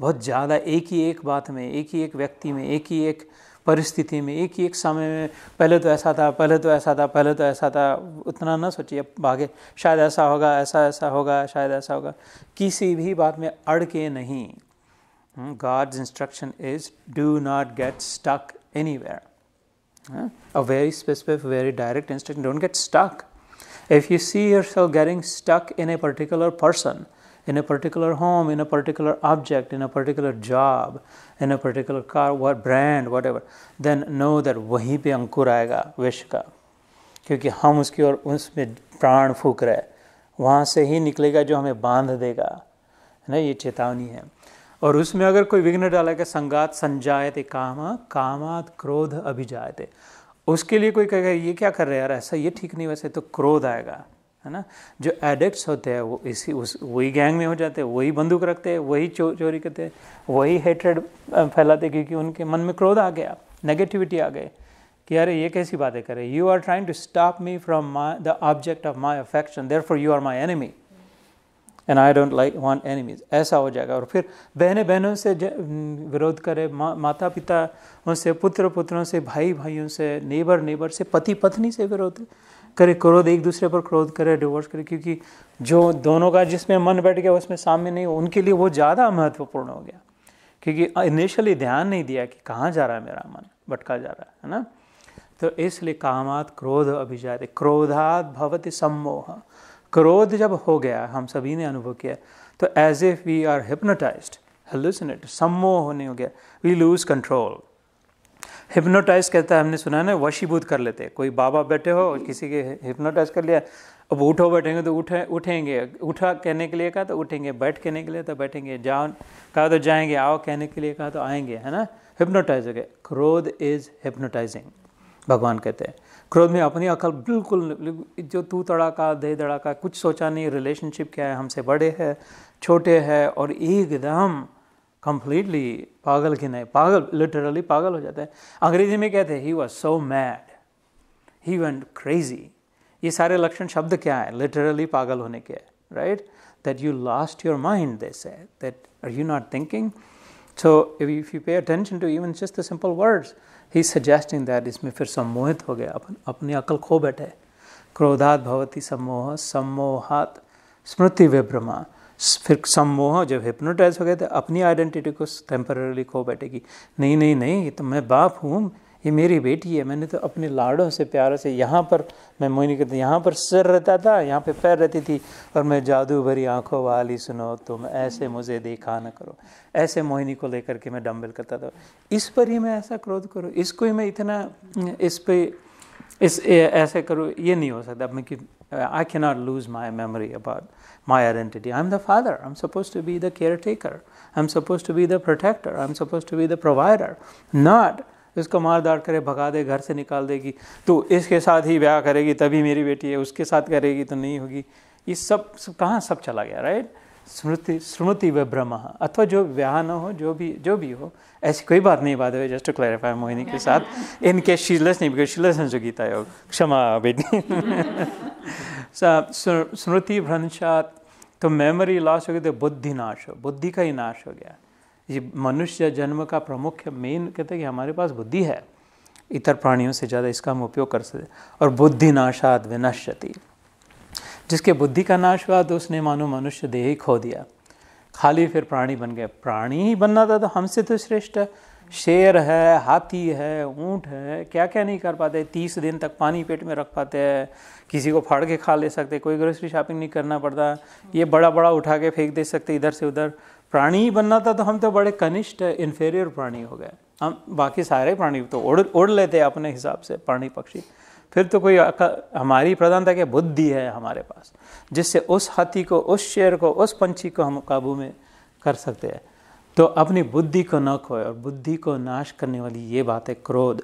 बहुत ज़्यादा एक ही एक बात में एक ही एक व्यक्ति में एक ही एक परिस्थिति में एक ही एक समय में पहले तो ऐसा था पहले तो ऐसा था पहले तो ऐसा था उतना ना सोचिए भागे शायद ऐसा होगा ऐसा ऐसा होगा शायद ऐसा होगा किसी भी बात में अड़ के नहीं God's instruction is do not get stuck anywhere a very specific very direct instruction don't get stuck if you see yourself getting stuck in a particular person in a particular home, in a particular object, in a particular job, in a particular car, what brand, whatever, then know that वहीं पे अंकुर आएगा विश्व का क्योंकि हम उसकी और उसमें प्राण फूक रहे वहाँ से ही निकलेगा जो हमें बांध देगा है ना ये चेतावनी है और उसमें अगर कोई विघ्न डाला के संगात संजायते कामा कामात क्रोध अभिजायते उसके लिए कोई कहेगा ये क्या कर रहे यार ऐसा ये ठीक नहीं वैसे तो क्रोध आएगा है ना जो एडिक्ट्स होते हैं वो इसी उस वही गैंग में हो जाते हैं वही बंदूक रखते हैं वही चो, चोरी करते हैं वही हेट्रेड फैलाते क्योंकि उनके मन में क्रोध आ गया नेगेटिविटी आ गए कि अरे ये कैसी बातें करें you are trying to stop me from my the object of my affection therefore you are my enemy and I don't like want enemies ऐसा हो जाएगा और फिर बहने बहनों से विरोध करे मा, माता पिता उनसे पुत्र पुत्रों से भाई भाइयों से नेबर नेबर से पति पत्नी से विरोध करे क्रोध एक दूसरे पर क्रोध करे डिवोर्स करे क्योंकि जो दोनों का जिसमें मन बैठ गया उसमें सामने नहीं हो उनके लिए वो ज़्यादा महत्वपूर्ण हो गया क्योंकि इनिशियली ध्यान नहीं दिया कि कहाँ जा रहा है मेरा मन भटका जा रहा है ना तो इसलिए कामात क्रोध अभिजात क्रोधात भवत सम्मोह क्रोध जब हो गया हम सभी ने अनुभव किया तो as if we are hypnotise hallucinate सम्मोह नहीं हो गया वी लूज कंट्रोल हिप्नोटाइज कहता है हमने सुना ना वशीभूत कर लेते हैं कोई बाबा बैठे हो और किसी के हिप्नोटाइज कर लिया अब उठो बैठेंगे तो उठे उठेंगे उठा कहने के लिए कहा तो उठेंगे बैठ कहने के लिए तो बैठेंगे जाओ कहा तो जाएंगे आओ कहने के लिए कहा तो आएंगे है ना हिप्नोटाइज हो गए क्रोध इज हिप्नोटाइजिंग भगवान कहते हैं क्रोध में अपनी अकल बिल्कुल जो तू तड़ाका दे दड़ाका कुछ सोचा नहीं रिलेशनशिप क्या है हमसे बड़े हैं छोटे हैं और एकदम कंप्लीटली पागल की नहीं पागल लिटरली पागल हो जाता है अंग्रेजी में कहते हैं he was so mad he went crazy ये सारे लक्षण शब्द क्या है लिटरली पागल होने के right that you lost your mind दे है that are you not thinking so if you pay attention to even just the simple words he suggesting that इसमें फिर सम्मोहित हो गया अपन अपनी अकल खो बैठे क्रोधात भवती सम्मोह सम्मोहात स्मृति विभ्रमा फिर सम्मोह जब हिप्नोटाइज हो गए तो अपनी आइडेंटिटी को टेम्परली खो बैठेगी नहीं नहीं नहीं तो मैं बाप हूँ ये मेरी बेटी है मैंने तो अपने लाड़ों से प्यार से यहाँ पर मैं मोहिनी कहती यहाँ पर सिर रहता था यहाँ पे पैर रहती थी और मैं जादू भरी आंखों वाली सुनो तुम ऐसे मुझे देखा ना करो ऐसे मोहिनी को लेकर के मैं डम्बल करता था इस पर ही मैं ऐसा क्रोध करूँ इसको ही मैं इतना इस पर इस ऐसे करूँ ये नहीं हो सकता मैं कि I can not lose my memory about my identity. I'm the father. I'm supposed to be the caretaker. I'm supposed to be the protector. I'm supposed to be the provider. Not इसको मार दाड़ करे भगा दे घर से निकाल देगी तो इसके साथ ही ब्याह करेगी तभी मेरी बेटी है उसके साथ करेगी तो नहीं होगी ये सब, सब कहाँ सब चला गया राइट right? स्मृति स्मृति व ब्रह्म अथवा जो व्याह न हो जो भी जो भी हो ऐसी कोई बात नहीं बात है जस्ट टू क्लैरिफाई मोहिनी के साथ इन केस शीलस नहीं बिकॉज शीलस जो गीता योग क्षमा बेटी स्मृति भ्रंशात तो मेमोरी लॉस हो गई तो बुद्धि नाश हो बुद्धि का ही नाश हो गया ये मनुष्य जन्म का प्रमुख मेन कहते हैं कि हमारे पास बुद्धि है इतर प्राणियों से ज़्यादा इसका हम उपयोग कर सकते और बुद्धि नाशात विनश्यति जिसके बुद्धि का नाश हुआ तो उसने मानो मनुष्य देह ही खो दिया खाली फिर प्राणी बन गया प्राणी ही बनना था तो हमसे तो श्रेष्ठ शेर है हाथी है ऊँट है क्या क्या नहीं कर पाते तीस दिन तक पानी पेट में रख पाते हैं किसी को फाड़ के खा ले सकते कोई ग्रोसरी शॉपिंग नहीं करना पड़ता ये बड़ा बड़ा उठा के फेंक दे सकते इधर से उधर प्राणी ही बनना था तो हम तो बड़े कनिष्ठ इन्फेरियर प्राणी हो गए हम बाकी सारे प्राणी तो उड़ उड़ लेते अपने हिसाब से प्राणी पक्षी फिर तो कोई हमारी प्रधानता के बुद्धि है हमारे पास जिससे उस हाथी को उस शेर को उस पंछी को हम काबू में कर सकते हैं तो अपनी बुद्धि को न खोए और बुद्धि को नाश करने वाली ये बात है क्रोध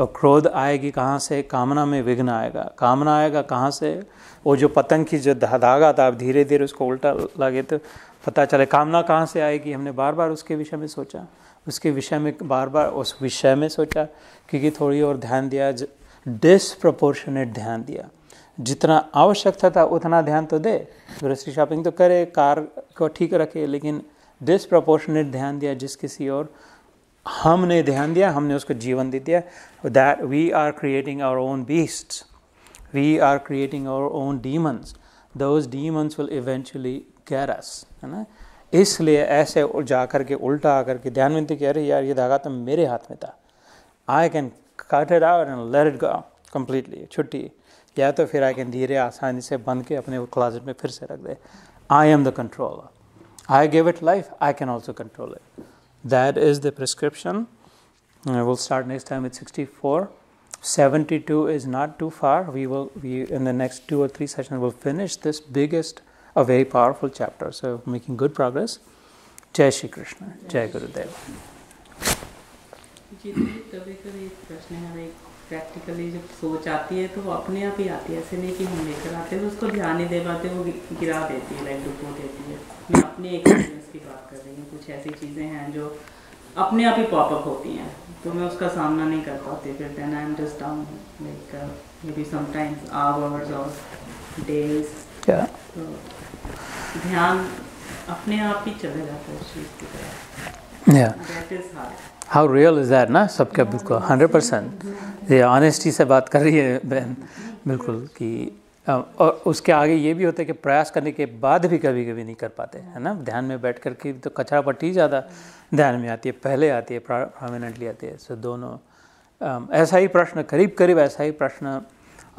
और क्रोध आएगी कहाँ से कामना में विघ्न आएगा कामना आएगा कहाँ से वो जो पतंग की जो धागा था आप धीरे धीरे उसको उल्टा लगे तो पता चले कामना कहाँ से आएगी हमने बार बार उसके विषय में सोचा उसके विषय में बार बार उस विषय में सोचा क्योंकि थोड़ी और ध्यान दिया डिसप्रोपोर्शनेट ध्यान दिया जितना आवश्यकता था उतना ध्यान तो दे ग्रोसरी शॉपिंग तो करे कार को ठीक रखे लेकिन डिसप्रोपोर्शनेट ध्यान दिया जिस किसी और हमने ध्यान दिया हमने उसको जीवन दे दिया that we are creating our own beast we are creating our own demons those demons will eventually get है ना इसलिए ऐसे जा कर के उल्टा आकर के ध्यान में तो कह रहे यार ये धागा तो मेरे हाथ में था I can cut it out and let it go completely. Chutti. Ya to fir I can dhire aasani se band ke apne closet mein fir se rakh I am the controller. I gave it life. I can also control it. That is the prescription. Uh, we'll start next time with 64. 72 is not too far. We will, in the next two or three sessions, we'll finish this biggest, a very powerful chapter. So making good progress. Jai Shri Krishna. Jai Gurudev. Jai चीज़ें कभी कभी प्रश्न है एक प्रैक्टिकली जब सोच आती है तो वो अपने आप ही आती है ऐसे नहीं कि हम लेकर आते हैं उसको ध्यान नहीं दे पाते वो गिरा देती है लाइक डुबो देती है मैं अपने एक्सपीरियंस की बात कर रही हूँ कुछ ऐसी चीज़ें हैं जो अपने आप ही पॉपअप होती हैं तो मैं उसका सामना नहीं कर पाती फिर then I am just down like maybe sometimes hours और डेज तो ध्यान अपने आप ही चले जाता है उस चीज़ की तरह that is hard how real is that ना सबके बिल्कुल हंड्रेड परसेंट ये ऑनेस्टी से बात कर रही है बहन बिल्कुल कि और उसके आगे ये भी होता है कि प्रयास करने के बाद भी कभी कभी नहीं कर पाते है ना ध्यान में बैठ कर के तो कचरा पट्टी ज़्यादा ध्यान में आती है पहले आती है प्रोमिनेंटली आती है सो दोनों ऐसा ही प्रश्न करीब करीब ऐसा ही प्रश्न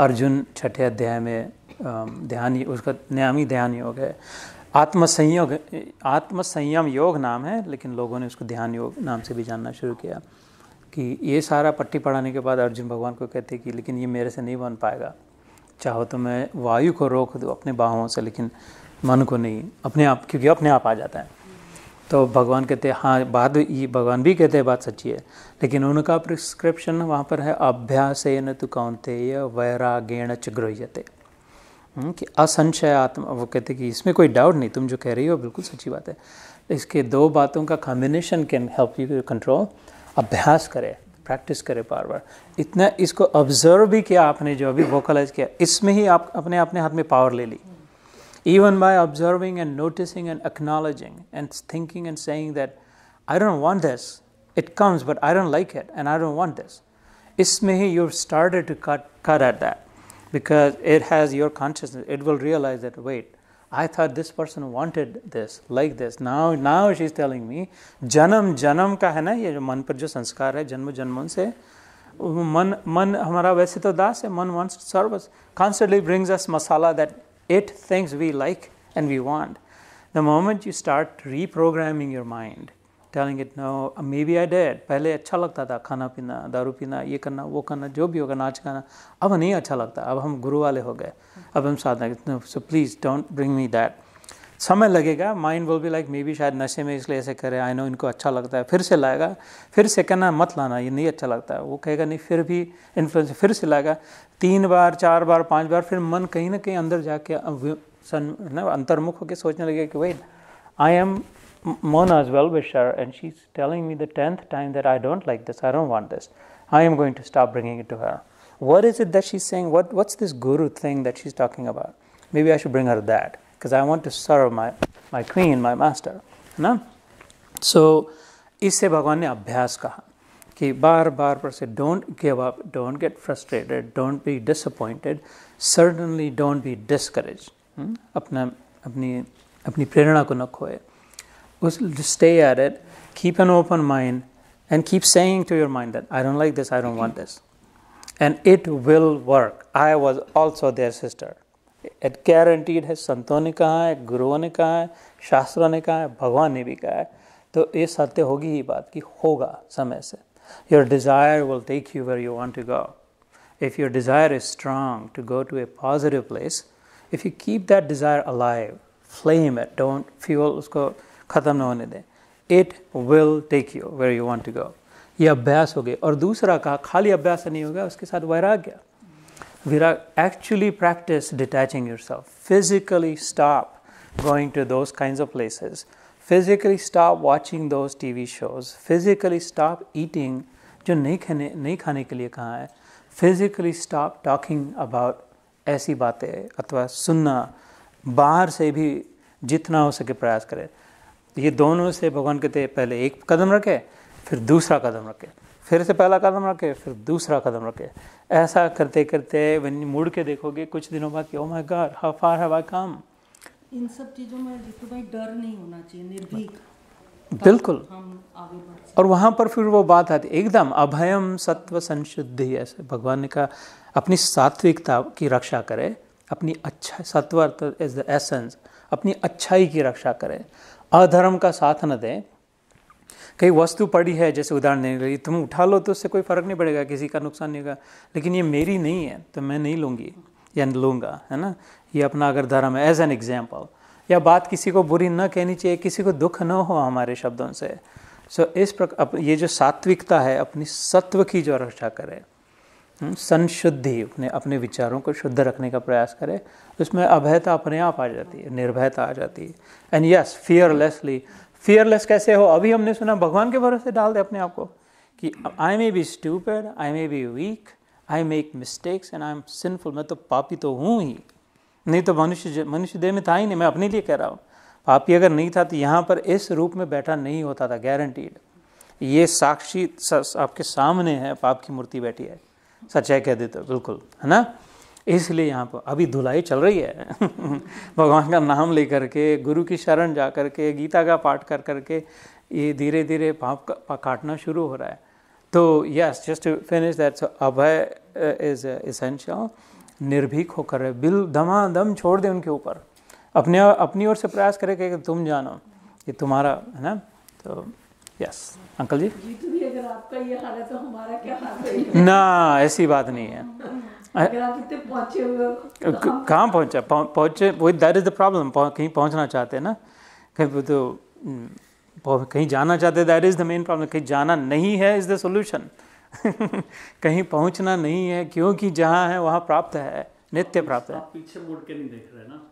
अर्जुन छठे अध्याय में ध्यान ही उसका न्यामी ध्यान योग है आत्मसंयोग आत्मसंयम योग नाम है लेकिन लोगों ने उसको ध्यान योग नाम से भी जानना शुरू किया कि ये सारा पट्टी पढ़ाने के बाद अर्जुन भगवान को कहते कि लेकिन ये मेरे से नहीं बन पाएगा चाहो तो मैं वायु को रोक दूँ अपने बाहों से लेकिन मन को नहीं अपने आप क्योंकि अपने आप आ जाता है तो भगवान कहते हैं हाँ बात ये भगवान भी कहते हैं बात सच्ची है लेकिन उनका प्रिस्क्रिप्शन वहाँ पर है अभ्यास न तो कौनते वैरागेण च हम्म, कि असंशय आत्मा वो कहते कि इसमें कोई डाउट नहीं तुम जो कह रही हो बिल्कुल सच्ची बात है इसके दो बातों का combination can help you control अभ्यास करें प्रैक्टिस करें बार बार इतना इसको ऑब्जर्व भी किया आपने जो अभी वोकलाइज किया इसमें ही आप अपने अपने हाथ में पावर ले ली even by observing and noticing and acknowledging and thinking and saying that I don't want this it comes but I don't like it and I don't want this इसमें ही you started to cut cut at that because it has your consciousness. It will realize that wait, I thought this person wanted this, like this. Now, now she's telling me, जन्म जन्म का hai ना ये जो मन पर जो संस्कार है जन्म जन्मों से मन मन हमारा वैसे तो दास है मन wants to serve us constantly brings us masala that it thinks we like and we want the moment you start reprogramming your mind telling it no maybe I dead पहले अच्छा लगता था खाना पीना दारू पीना ये करना वो करना जो भी होगा नाच गाना अब नहीं अच्छा लगता अब हम गुरु वाले हो गए अब हम साधना so please don't bring me that समय लगेगा mind will be like maybe शायद नशे में इसलिए ऐसे करे आई नो इनको अच्छा लगता है फिर से लाएगा फिर से कहना मत लाना ये नहीं अच्छा लगता है वो कहेगा नहीं फिर भी इन्फ्लुएंस फिर से लाएगा तीन बार चार बार पांच बार फिर मन कहीं ना कहीं अंदर जाके सन ना मतलब अंतर्मुख होकर सोचने लगेगा कि भाई I am Mona is well wisher and she's telling me the tenth time that I don't like this, I don't want this. I am going to stop bringing it to her. What is it that she's saying? What, what's this guru thing that she's talking about? Maybe I should bring her that because I want to serve my, my queen, my master. ना सो इससे भगवान ने अभ्यास कहा कि बार बार पर से don't up don't get frustrated don't be disappointed certainly don't be discourage अपना अपनी अपनी प्रेरणा को न खोए stay at it, keep an open mind, and keep saying to your mind that I don't like this, I don't want this. And it will work. I was also their sister. It guaranteed has santoni kaha hai, guru ne kaha hai, shastra ne kaha hai, bhagwan ne bhi kaha hai. To ye satya hogi hi baat ki hoga samay se. Your desire will take you where you want to go. If your desire is strong to go to a positive place, if you keep that desire alive, flame it, don't fuel usko, ख़त्म ना होने दें it will take you where you want to go ये अभ्यास हो गए और दूसरा कहा खाली अभ्यास नहीं हो गया उसके साथ वैराग्य विराग actually practice detaching yourself physically stop to those kind of places physically stop watching those T V shows physically stop eating जो नहीं खाने नहीं खाने के लिए कहा है फिजिकली स्टॉप टॉकिंग अबाउट ऐसी बातें अथवा सुनना बाहर से भी जितना हो सके प्रयास करें ये दोनों से भगवान कहते पहले एक कदम रखे फिर दूसरा कदम रखे फिर से पहला कदम रखे फिर दूसरा कदम रखे ऐसा करते करते वन मुड़ के देखोगे कुछ दिनों बाद कि oh my God how far have I come इन सब चीज़ों में जीतू भाई डर नहीं होना चाहिए निर्भीक हाँ। बिल्कुल और वहाँ पर फिर वो बात आती एकदम अभयम सत्व संशुद्धि ऐसे भगवान ने कहा अपनी सात्विकता की रक्षा करें अपनी अच्छा सत्व इज द एसेंस अपनी अच्छाई की रक्षा करें अधर्म का साथ न दें कई वस्तु पड़ी है जैसे उदाहरण देने के लिए तुम उठा लो तो उससे कोई फर्क नहीं पड़ेगा किसी का नुकसान नहीं होगा लेकिन ये मेरी नहीं है तो मैं नहीं लूँगी या लूँगा है ना ये अपना अगर धर्म है एज एन एग्जाम्पल या बात किसी को बुरी न कहनी चाहिए किसी को दुख न हो हमारे शब्दों से सो so, इस प्रकार ये जो सात्विकता है अपनी सत्व की जो रक्षा करे हम्म, संशुद्धि अपने अपने विचारों को शुद्ध रखने का प्रयास करें उसमें तो अभयता अपने आप आ जाती है निर्भयता आ जाती है एंड यस फियरलेसली फियरलेस कैसे हो अभी हमने सुना भगवान के भरोसे डाल दे अपने आप को कि I may be stupid I may be weak I make mistakes and I am sinful मैं तो पापी तो हूँ ही नहीं तो मनुष्य मनुष्य देह में था ही नहीं मैं अपने लिए कह रहा हूँ पापी अगर नहीं था तो यहाँ पर इस रूप में बैठा नहीं होता था गारंटीड ये साक्षी सा, आपके सामने है पाप की मूर्ति बैठी है सच्चाई कह देते हो बिल्कुल है ना इसलिए यहाँ पर अभी धुलाई चल रही है भगवान का नाम लेकर के गुरु की शरण जा कर के गीता का पाठ कर करके ये धीरे धीरे पाप का काटना शुरू हो रहा है तो यस जस्ट फिनिश दैट अभय इज uh, इसेंशियल uh, निर्भीक होकर बिल दम छोड़ दे उनके ऊपर अपने अपनी ओर से प्रयास करे कि तुम जानो ये तुम्हारा है ना तो यस अंकल जी तो तो ना ऐसी बात नहीं है तो कहाँ पहुँचा पहुँचे वही दैट इज़ द प्रॉब्लम कहीं पहुँचना चाहते हैं ना कहीं तो हम्म, कहीं जाना चाहते that is the main problem कहीं जाना नहीं है इज़ द सोल्यूशन कहीं पहुँचना नहीं है क्योंकि जहाँ है वहाँ प्राप्त है नित्य प्राप्त है पीछे मुड़ के नहीं देख रहे ना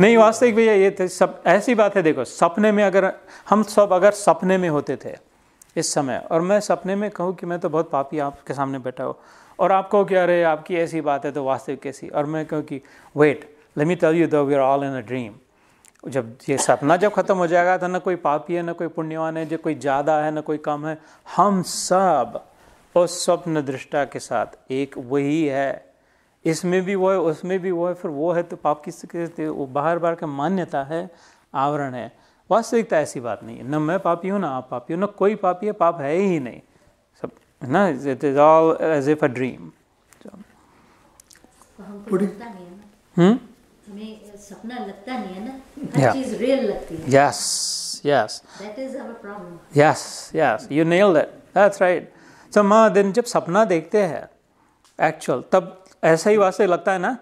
नहीं वास्तविक भैया ये थे तो सब ऐसी बात है देखो सपने में अगर हम सब अगर सपने में होते थे इस समय और मैं सपने में कहूँ कि मैं तो बहुत पापी आपके सामने बैठा हो और आप कहो कि अरे आपकी ऐसी बात है तो वास्तविक कैसी और मैं कहूँ कि wait let me tell you though we are all in a dream जब ये सपना जब ख़त्म हो जाएगा तो ना कोई पापी है ना कोई पुण्यवान है जो कोई ज़्यादा है ना कोई कम है हम सब और स्वप्न दृष्टा के साथ एक वही है इसमें भी वो है उसमें भी वो है फिर वो है तो पाप की वो बाहर बार का मान्यता है आवरण है वास्तविकता ऐसी बात नहीं है न मैं पापी हूँ ना आप पापी हो ना कोई पापी है पाप है ही नहीं सब ना it is all as if a dream सपना लगता नहीं है ना हर चीज रियल लगती है yes yes that is our problem yes yes you nailed that that's right समाधिन जब सपना देखते हैं एक्चुअल तब ऐसा ही वास्ते लगता है ना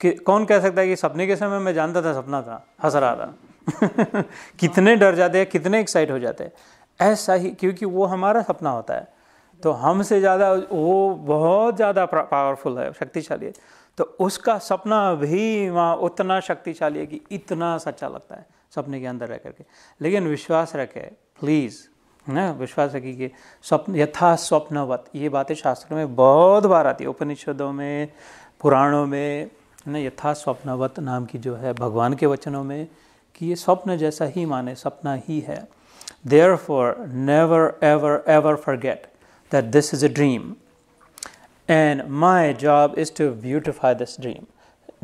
कि कौन कह सकता है कि सपने के समय मैं जानता था सपना था हंस रहा था कितने डर जाते हैं कितने एक्साइट हो जाते हैं ऐसा ही क्योंकि वो हमारा सपना होता है तो हमसे ज़्यादा वो बहुत ज़्यादा पावरफुल है शक्तिशाली है तो उसका सपना भी वहाँ उतना शक्तिशाली है कि इतना सच्चा लगता है सपने के अंदर रह करके लेकिन विश्वास रखे प्लीज़ ना विश्वास रखी कि स्वप्न यथा स्वप्नवत ये बातें शास्त्रों में बहुत बार आती है उपनिषदों में पुराणों में ना यथा स्वप्नवत नाम की जो है भगवान के वचनों में कि ये स्वप्न जैसा ही माने सपना ही है therefore never ever ever forget that this is a dream and my job is to beautify this dream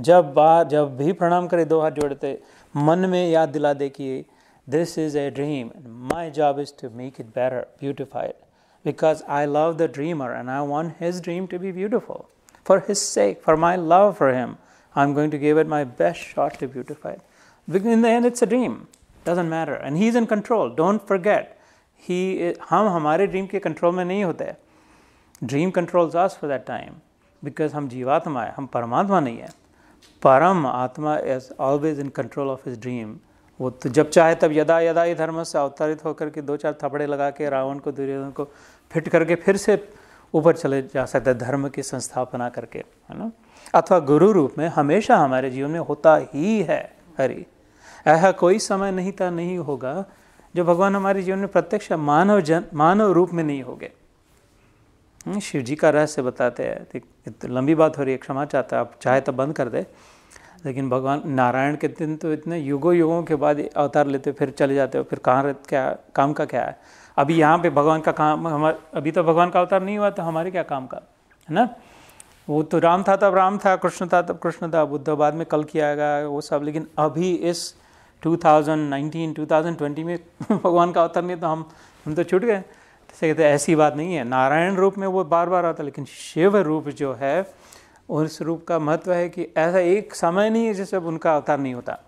जब बात जब भी प्रणाम करे दो हाथ जोड़ते मन में याद दिला दे कि This is a dream. My job is to make it better, beautify it. Because I love the dreamer and I want his dream to be beautiful. For his sake, for my love for him, I'm going to give it my best shot to beautify it. In the end, it's a dream. Doesn't matter. And he's in control. Don't forget. He, हम हमारे dream के control में नहीं होते Dream controls us for that time, because हम जीवात्मा है हम परमात्मा नहीं है परम आत्मा is always in control of his वो तो जब चाहे तब यदा यदा ही धर्म से अवतरित होकर के दो चार थपड़े लगा के रावण को दुर्योधन को फिट करके फिर से ऊपर चले जा सकते हैं धर्म की संस्थापना करके है ना अथवा गुरु रूप में हमेशा हमारे जीवन में होता ही है हरि ऐसा कोई समय नहीं था नहीं होगा जो भगवान हमारे जीवन में प्रत्यक्ष मानव जन मानव रूप में नहीं हो गए हम्म, शिव जी का रहस्य बताते हैं तो लंबी बात हो रही है क्षमा चाहता है आप चाहे तो बंद कर दे लेकिन भगवान नारायण के दिन तो इतने युगों युगों के बाद अवतार लेते फिर चले जाते हो फिर कहाँ क्या काम का क्या है अभी यहाँ पे भगवान का काम हमारे अभी तो भगवान का अवतार नहीं हुआ तो हमारे क्या काम का है ना वो तो राम था तब राम था कृष्ण था तब कृष्ण था बुद्ध बाद में कल किया गया वो सब लेकिन अभी इस 2019 2020 में भगवान का अवतार नहीं तो हम हम तो छूट गए जैसे कहते ऐसी बात नहीं है नारायण रूप में वो बार बार आता लेकिन शिव रूप जो है और इस रूप का महत्व है कि ऐसा एक समय नहीं है जिसमें उनका अवतार नहीं होता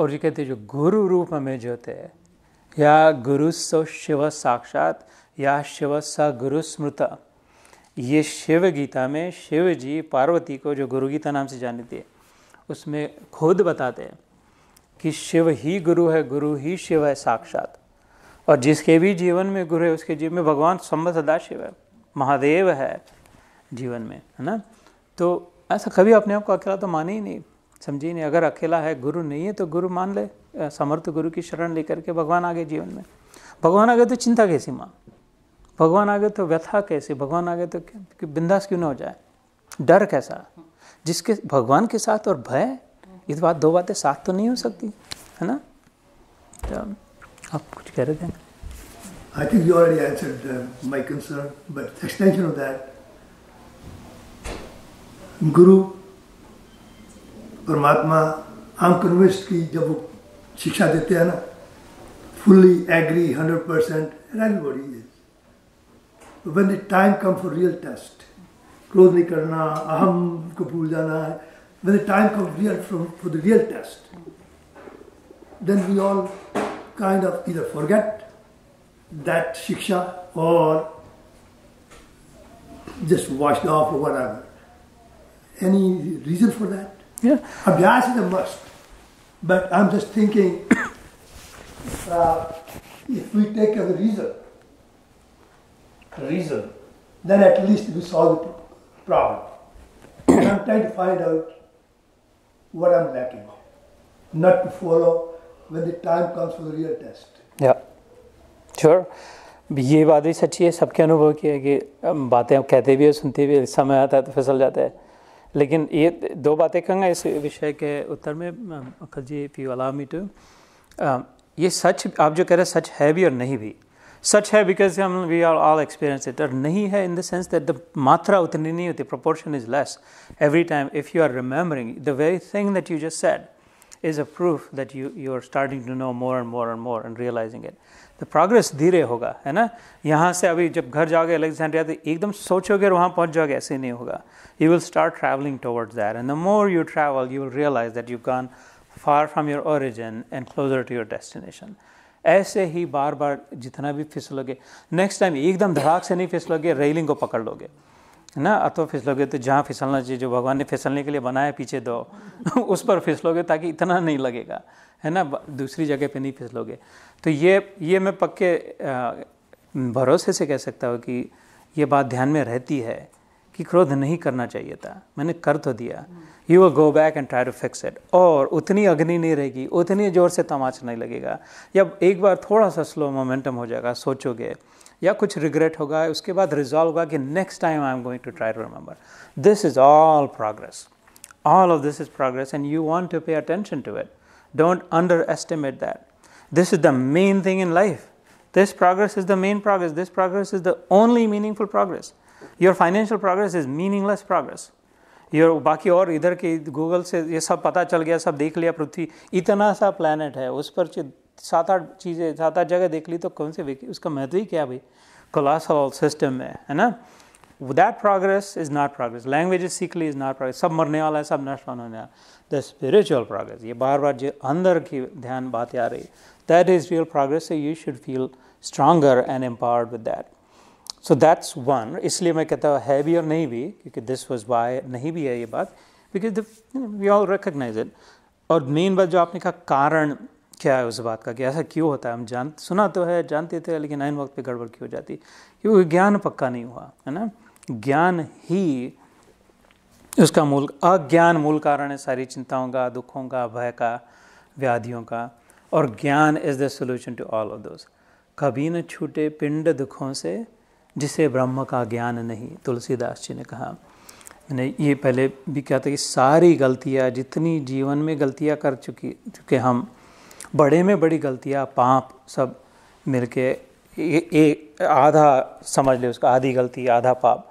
और ये कहते जो गुरु रूप हमें जो होते या गुरु सो शिव साक्षात या शिव स गुरु स्मृत ये शिव गीता में शिव जी पार्वती को जो गुरु गीता नाम से जानते थे उसमें खुद बताते हैं कि शिव ही गुरु है गुरु ही शिव है साक्षात और जिसके भी जीवन में गुरु है उसके जीवन में भगवान सम्भ सदा शिव है महादेव है जीवन में है ना तो ऐसा कभी अपने आप को अकेला तो माने ही नहीं समझिए नहीं अगर अकेला है गुरु नहीं है तो गुरु मान ले समर्थ गुरु की शरण लेकर के भगवान आ गए जीवन में भगवान आ गए तो चिंता कैसी माँ भगवान आ गए तो व्यथा कैसी भगवान आ गए तो बिंदास क्यों ना हो जाए डर कैसा जिसके भगवान के साथ और भय इस तो बात दो बातें साथ तो नहीं हो सकती है ना तो आप कुछ कह रहे थे I think you already answered uh, my concern, but extension of that, गुरु परमात्मा आम कन्विंस्ड की जब वो शिक्षा देते हैं ना fully agree hundred percent body is when the time come for real test क्रोध नहीं करना अहम को भूल जाना है when the time come real from for the real test then we all kind of इधर फॉरगेट दैट शिक्षा और just wash off or ever Any reason for that? Yeah. Abhyas is a must. But I'm just thinking uh, if we take as a reason, a reason, then at least we solve the problem. I'm trying to find out what I'm lacking, not to follow when the time comes for the real test. Yeah, sure. ये बात भी सच्ची है सबके अनुभव की है कि बातें कहते भी हो सुनते भी समय आता है तो फिसल जाता है लेकिन ये दो बातें कहूँगा इस विषय के उत्तर में Akhil ji if you allow me to ये सच आप जो कह रहे हैं सच है भी और नहीं भी सच है बिकॉज हम we are all experience it और नहीं है in the sense that the मात्रा उतनी नहीं होती proportion is less every time if you are remembering the very thing that you just said is a proof that you you are starting to know more and more and more and realizing it. The progress धीरे होगा है ना यहाँ से अभी जब घर जाओगे अलेक्जेंड्रिया तो एकदम सोचोगे और वहाँ पहुँच जाओगे ऐसे नहीं होगा you will start travelling towards that end the more you travel you will realise that you gone far from your origin and closer to your destination ऐसे ही बार बार जितना भी फिसलोगे नेक्स्ट टाइम एकदम धड़ाक से नहीं फिसलोगे रेलिंग को पकड़ लोगे है ना अतो फिसलोगे तो जहाँ फिसलना चाहिए जो भगवान ने फिसलने के लिए बनाया पीछे दो उस पर फिसलोगे ताकि इतना नहीं लगेगा है ना दूसरी जगह पे नहीं फिसलोगे तो ये ये मैं पक्के भरोसे से कह सकता हूँ कि ये बात ध्यान में रहती है कि क्रोध नहीं करना चाहिए था मैंने कर तो दिया you will go back and try to fix it और उतनी अग्नि नहीं रहेगी उतनी ज़ोर से तमाचा नहीं लगेगा या एक बार थोड़ा सा स्लो मोमेंटम हो जाएगा सोचोगे या कुछ रिग्रेट होगा उसके बाद रिजॉल्व होगा कि next time I am going to try to remember this is all progress all of this is progress and you want to pay attention to it don't underestimate that this is the main thing in life this progress is the main progress this progress is the only meaningful progress your financial progress is meaningless progress your बाकी और इधर के गूगल से ये सब पता चल गया सब देख लिया पृथ्वी इतना सा प्लानट है उस पर सात आठ चीज़ें सात आठ जगह देख ली तो कौन से उसका महत्व ही क्या भाई कोलासॉल सिस्टम में है ना that progress is not progress language सीख ली इज़ नॉट प्रोग्रेस सब मरने वाला है सब नष्ट होने वाला द स्पिरिचुअल प्रोग्रेस ये बार बार जो अंदर की ध्यान बातें आ रही that is real progress so you should feel stronger and empowered with that so that's one इसलिए मैं कहता हूँ है भी और नहीं भी क्योंकि दिस वॉज बाय नहीं भी है ये बात because we all recognise it और मेन बात जो आपने कहा कारण क्या है उस बात का कि ऐसा क्यों होता है हम जान सुना तो है जानते थे लेकिन आइन वक्त पे गड़बड़ क्यों हो जाती क्योंकि ज्ञान पक्का नहीं हुआ है ना ज्ञान ही उसका मूल अज्ञान मूल कारण है सारी चिंताओं का दुखों का भय का व्याधियों का और ज्ञान is the solution to all of दोस्त कभी न छूटे पिंड दुखों से जिसे ब्रह्म का ज्ञान नहीं तुलसीदास जी ने कहा मैंने ये पहले भी क्या था कि सारी गलतियाँ जितनी जीवन में गलतियाँ कर चुकी चुके हम बड़े में बड़ी गलतियाँ पाप सब मिलके ये आधा समझ ले उसका आधी गलती आधा पाप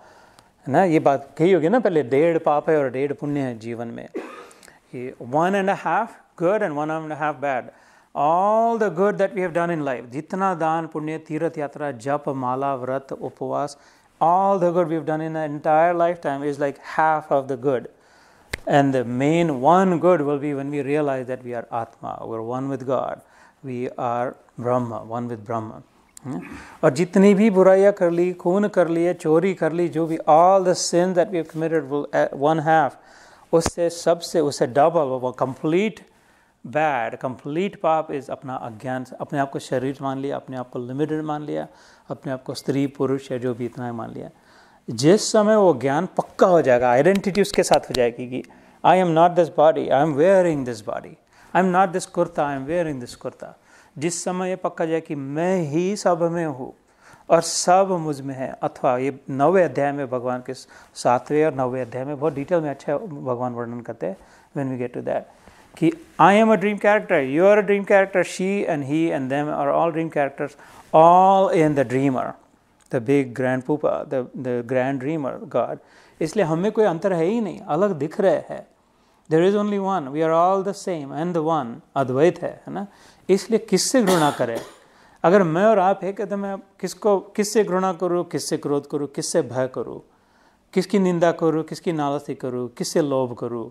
है ना ये बात कही होगी ना पहले डेढ़ पाप है और डेढ़ पुण्य है जीवन में ये one and half good and one and half bad all the good that we have done in life जितना दान पुण्य तीर्थ यात्रा जप माला व्रत उपवास all the good we have done in entire life time is like half of the good And the main one good will be when we realize that we are Atma, we're one with God, we are Brahma, one with Brahma. और जितनी भी बुराइयाँ कर ली खून कर लिए चोरी कर ली जो भी all the sin that we have committed will one half उससे सबसे उससे डबल वो कंप्लीट बैड कंप्लीट पाप इज अपना अज्ञान अपने आप को शरीर मान लिया अपने आप को लिमिटेड मान लिया अपने आप को स्त्री पुरुष या जो भी इतना मान लिया जिस समय वो ज्ञान पक्का हो जाएगा आइडेंटिटी उसके साथ हो जाएगी कि I am not this body I am wearing this body I am not this kurta I am wearing this kurta जिस समय ये पक्का जाए कि मैं ही सब में हूँ और सब मुझ में है अथवा ये नवे अध्याय में भगवान के सातवें और नवे अध्याय में बहुत डिटेल में अच्छा भगवान वर्णन करते हैं when we get to that कि I am a dream character you are a dream character she and he and them are all dream characters all in the dreamer the big grand पुपा the the grand dreamer God इसलिए हमें कोई अंतर है ही नहीं अलग दिख रहे हैं there is only one we are all the same and the one अद्वैत है है ना इसलिए किससे घृणा करें अगर मैं और आप है कहते मैं किसको किससे घृणा करूँ किससे क्रोध करूँ किससे भय करूँ किसकी निंदा करूँ किसकी नालसी करूँ किससे लोभ करूँ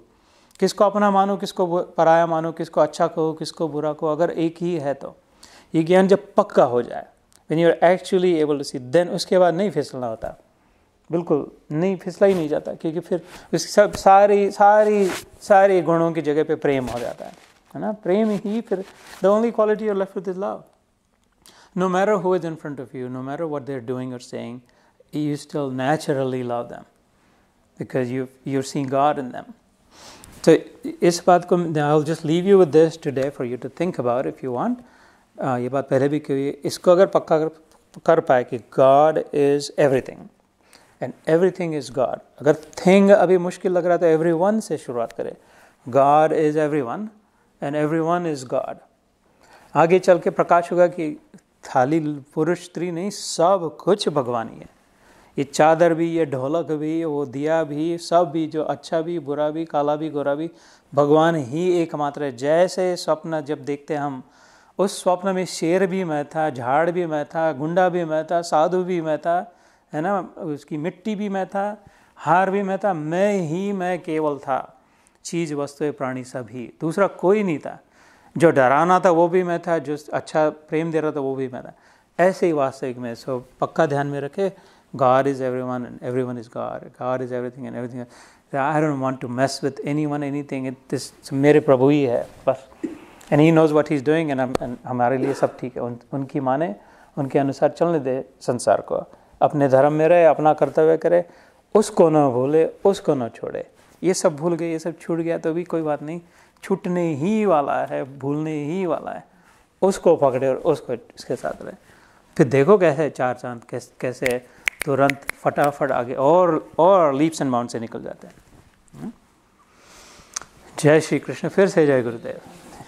किसको अपना मानो किसको पराया मानो किसको अच्छा कहो किसको बुरा कहो अगर एक ही है तो ये ज्ञान जब पक्का हो जाए when you are actually able to see then उसके बाद नहीं फिसलना होता बिल्कुल नहीं फिसला ही नहीं जाता क्योंकि फिर उसकी सब सारी सारी सारे गुणों की जगह पे प्रेम हो जाता है है ना प्रेम ही फिर the only quality of left with is love no matter who is in front of you no matter what they're doing और saying you still naturally love them because you you're seeing God in them. So, is I'll just leave you with this today for you to think about if you want. आ, ये बात पहले भी की हुई है इसको अगर पक्का कर, कर पाए कि God is everything and everything is God अगर थिंग अभी मुश्किल लग रहा है तो एवरी वन से शुरुआत करें God is everyone and everyone is God आगे चल के प्रकाश होगा कि थाली पुरुष स्त्री नहीं सब कुछ भगवान ही है ये चादर भी ये ढोलक भी वो दिया भी सब भी जो अच्छा भी बुरा भी काला भी गोरा भी भगवान ही एकमात्र है जैसे स्वप्न जब देखते हैं हम उस स्वप्न में शेर भी मैं था झाड़ भी मैं था गुंडा भी मैं था साधु भी मैं था है ना उसकी मिट्टी भी मैं था हार भी मैं था मैं ही मैं केवल था चीज वस्तु प्राणी सभी दूसरा कोई नहीं था जो डराना था वो भी मैं था जो अच्छा प्रेम दे रहा था वो भी मैं था ऐसे ही वास्तविक में सो पक्का ध्यान में रखे God is one is every one is God God. God is everything and everything. I don't want to mess with anything It, this मेरे प्रभु ही है बस and he knows what is doing and हमारे लिए सब ठीक है उन, उनकी माने उनके अनुसार चलने दे संसार को अपने धर्म में रहे अपना कर्तव्य करे उसको न भूले उसको न छोड़े ये सब भूल गए ये सब छूट गया तो भी कोई बात नहीं छूटने ही वाला है भूलने ही वाला है उसको पकड़े और उसको इसके साथ रहे फिर देखो कैसे चार चांद कैसे कैसे तुरंत फटाफट आगे और और लीप्स एंड माउंट से निकल जाते हैं हम्म। जय श्री कृष्ण फिर से जय गुरुदेव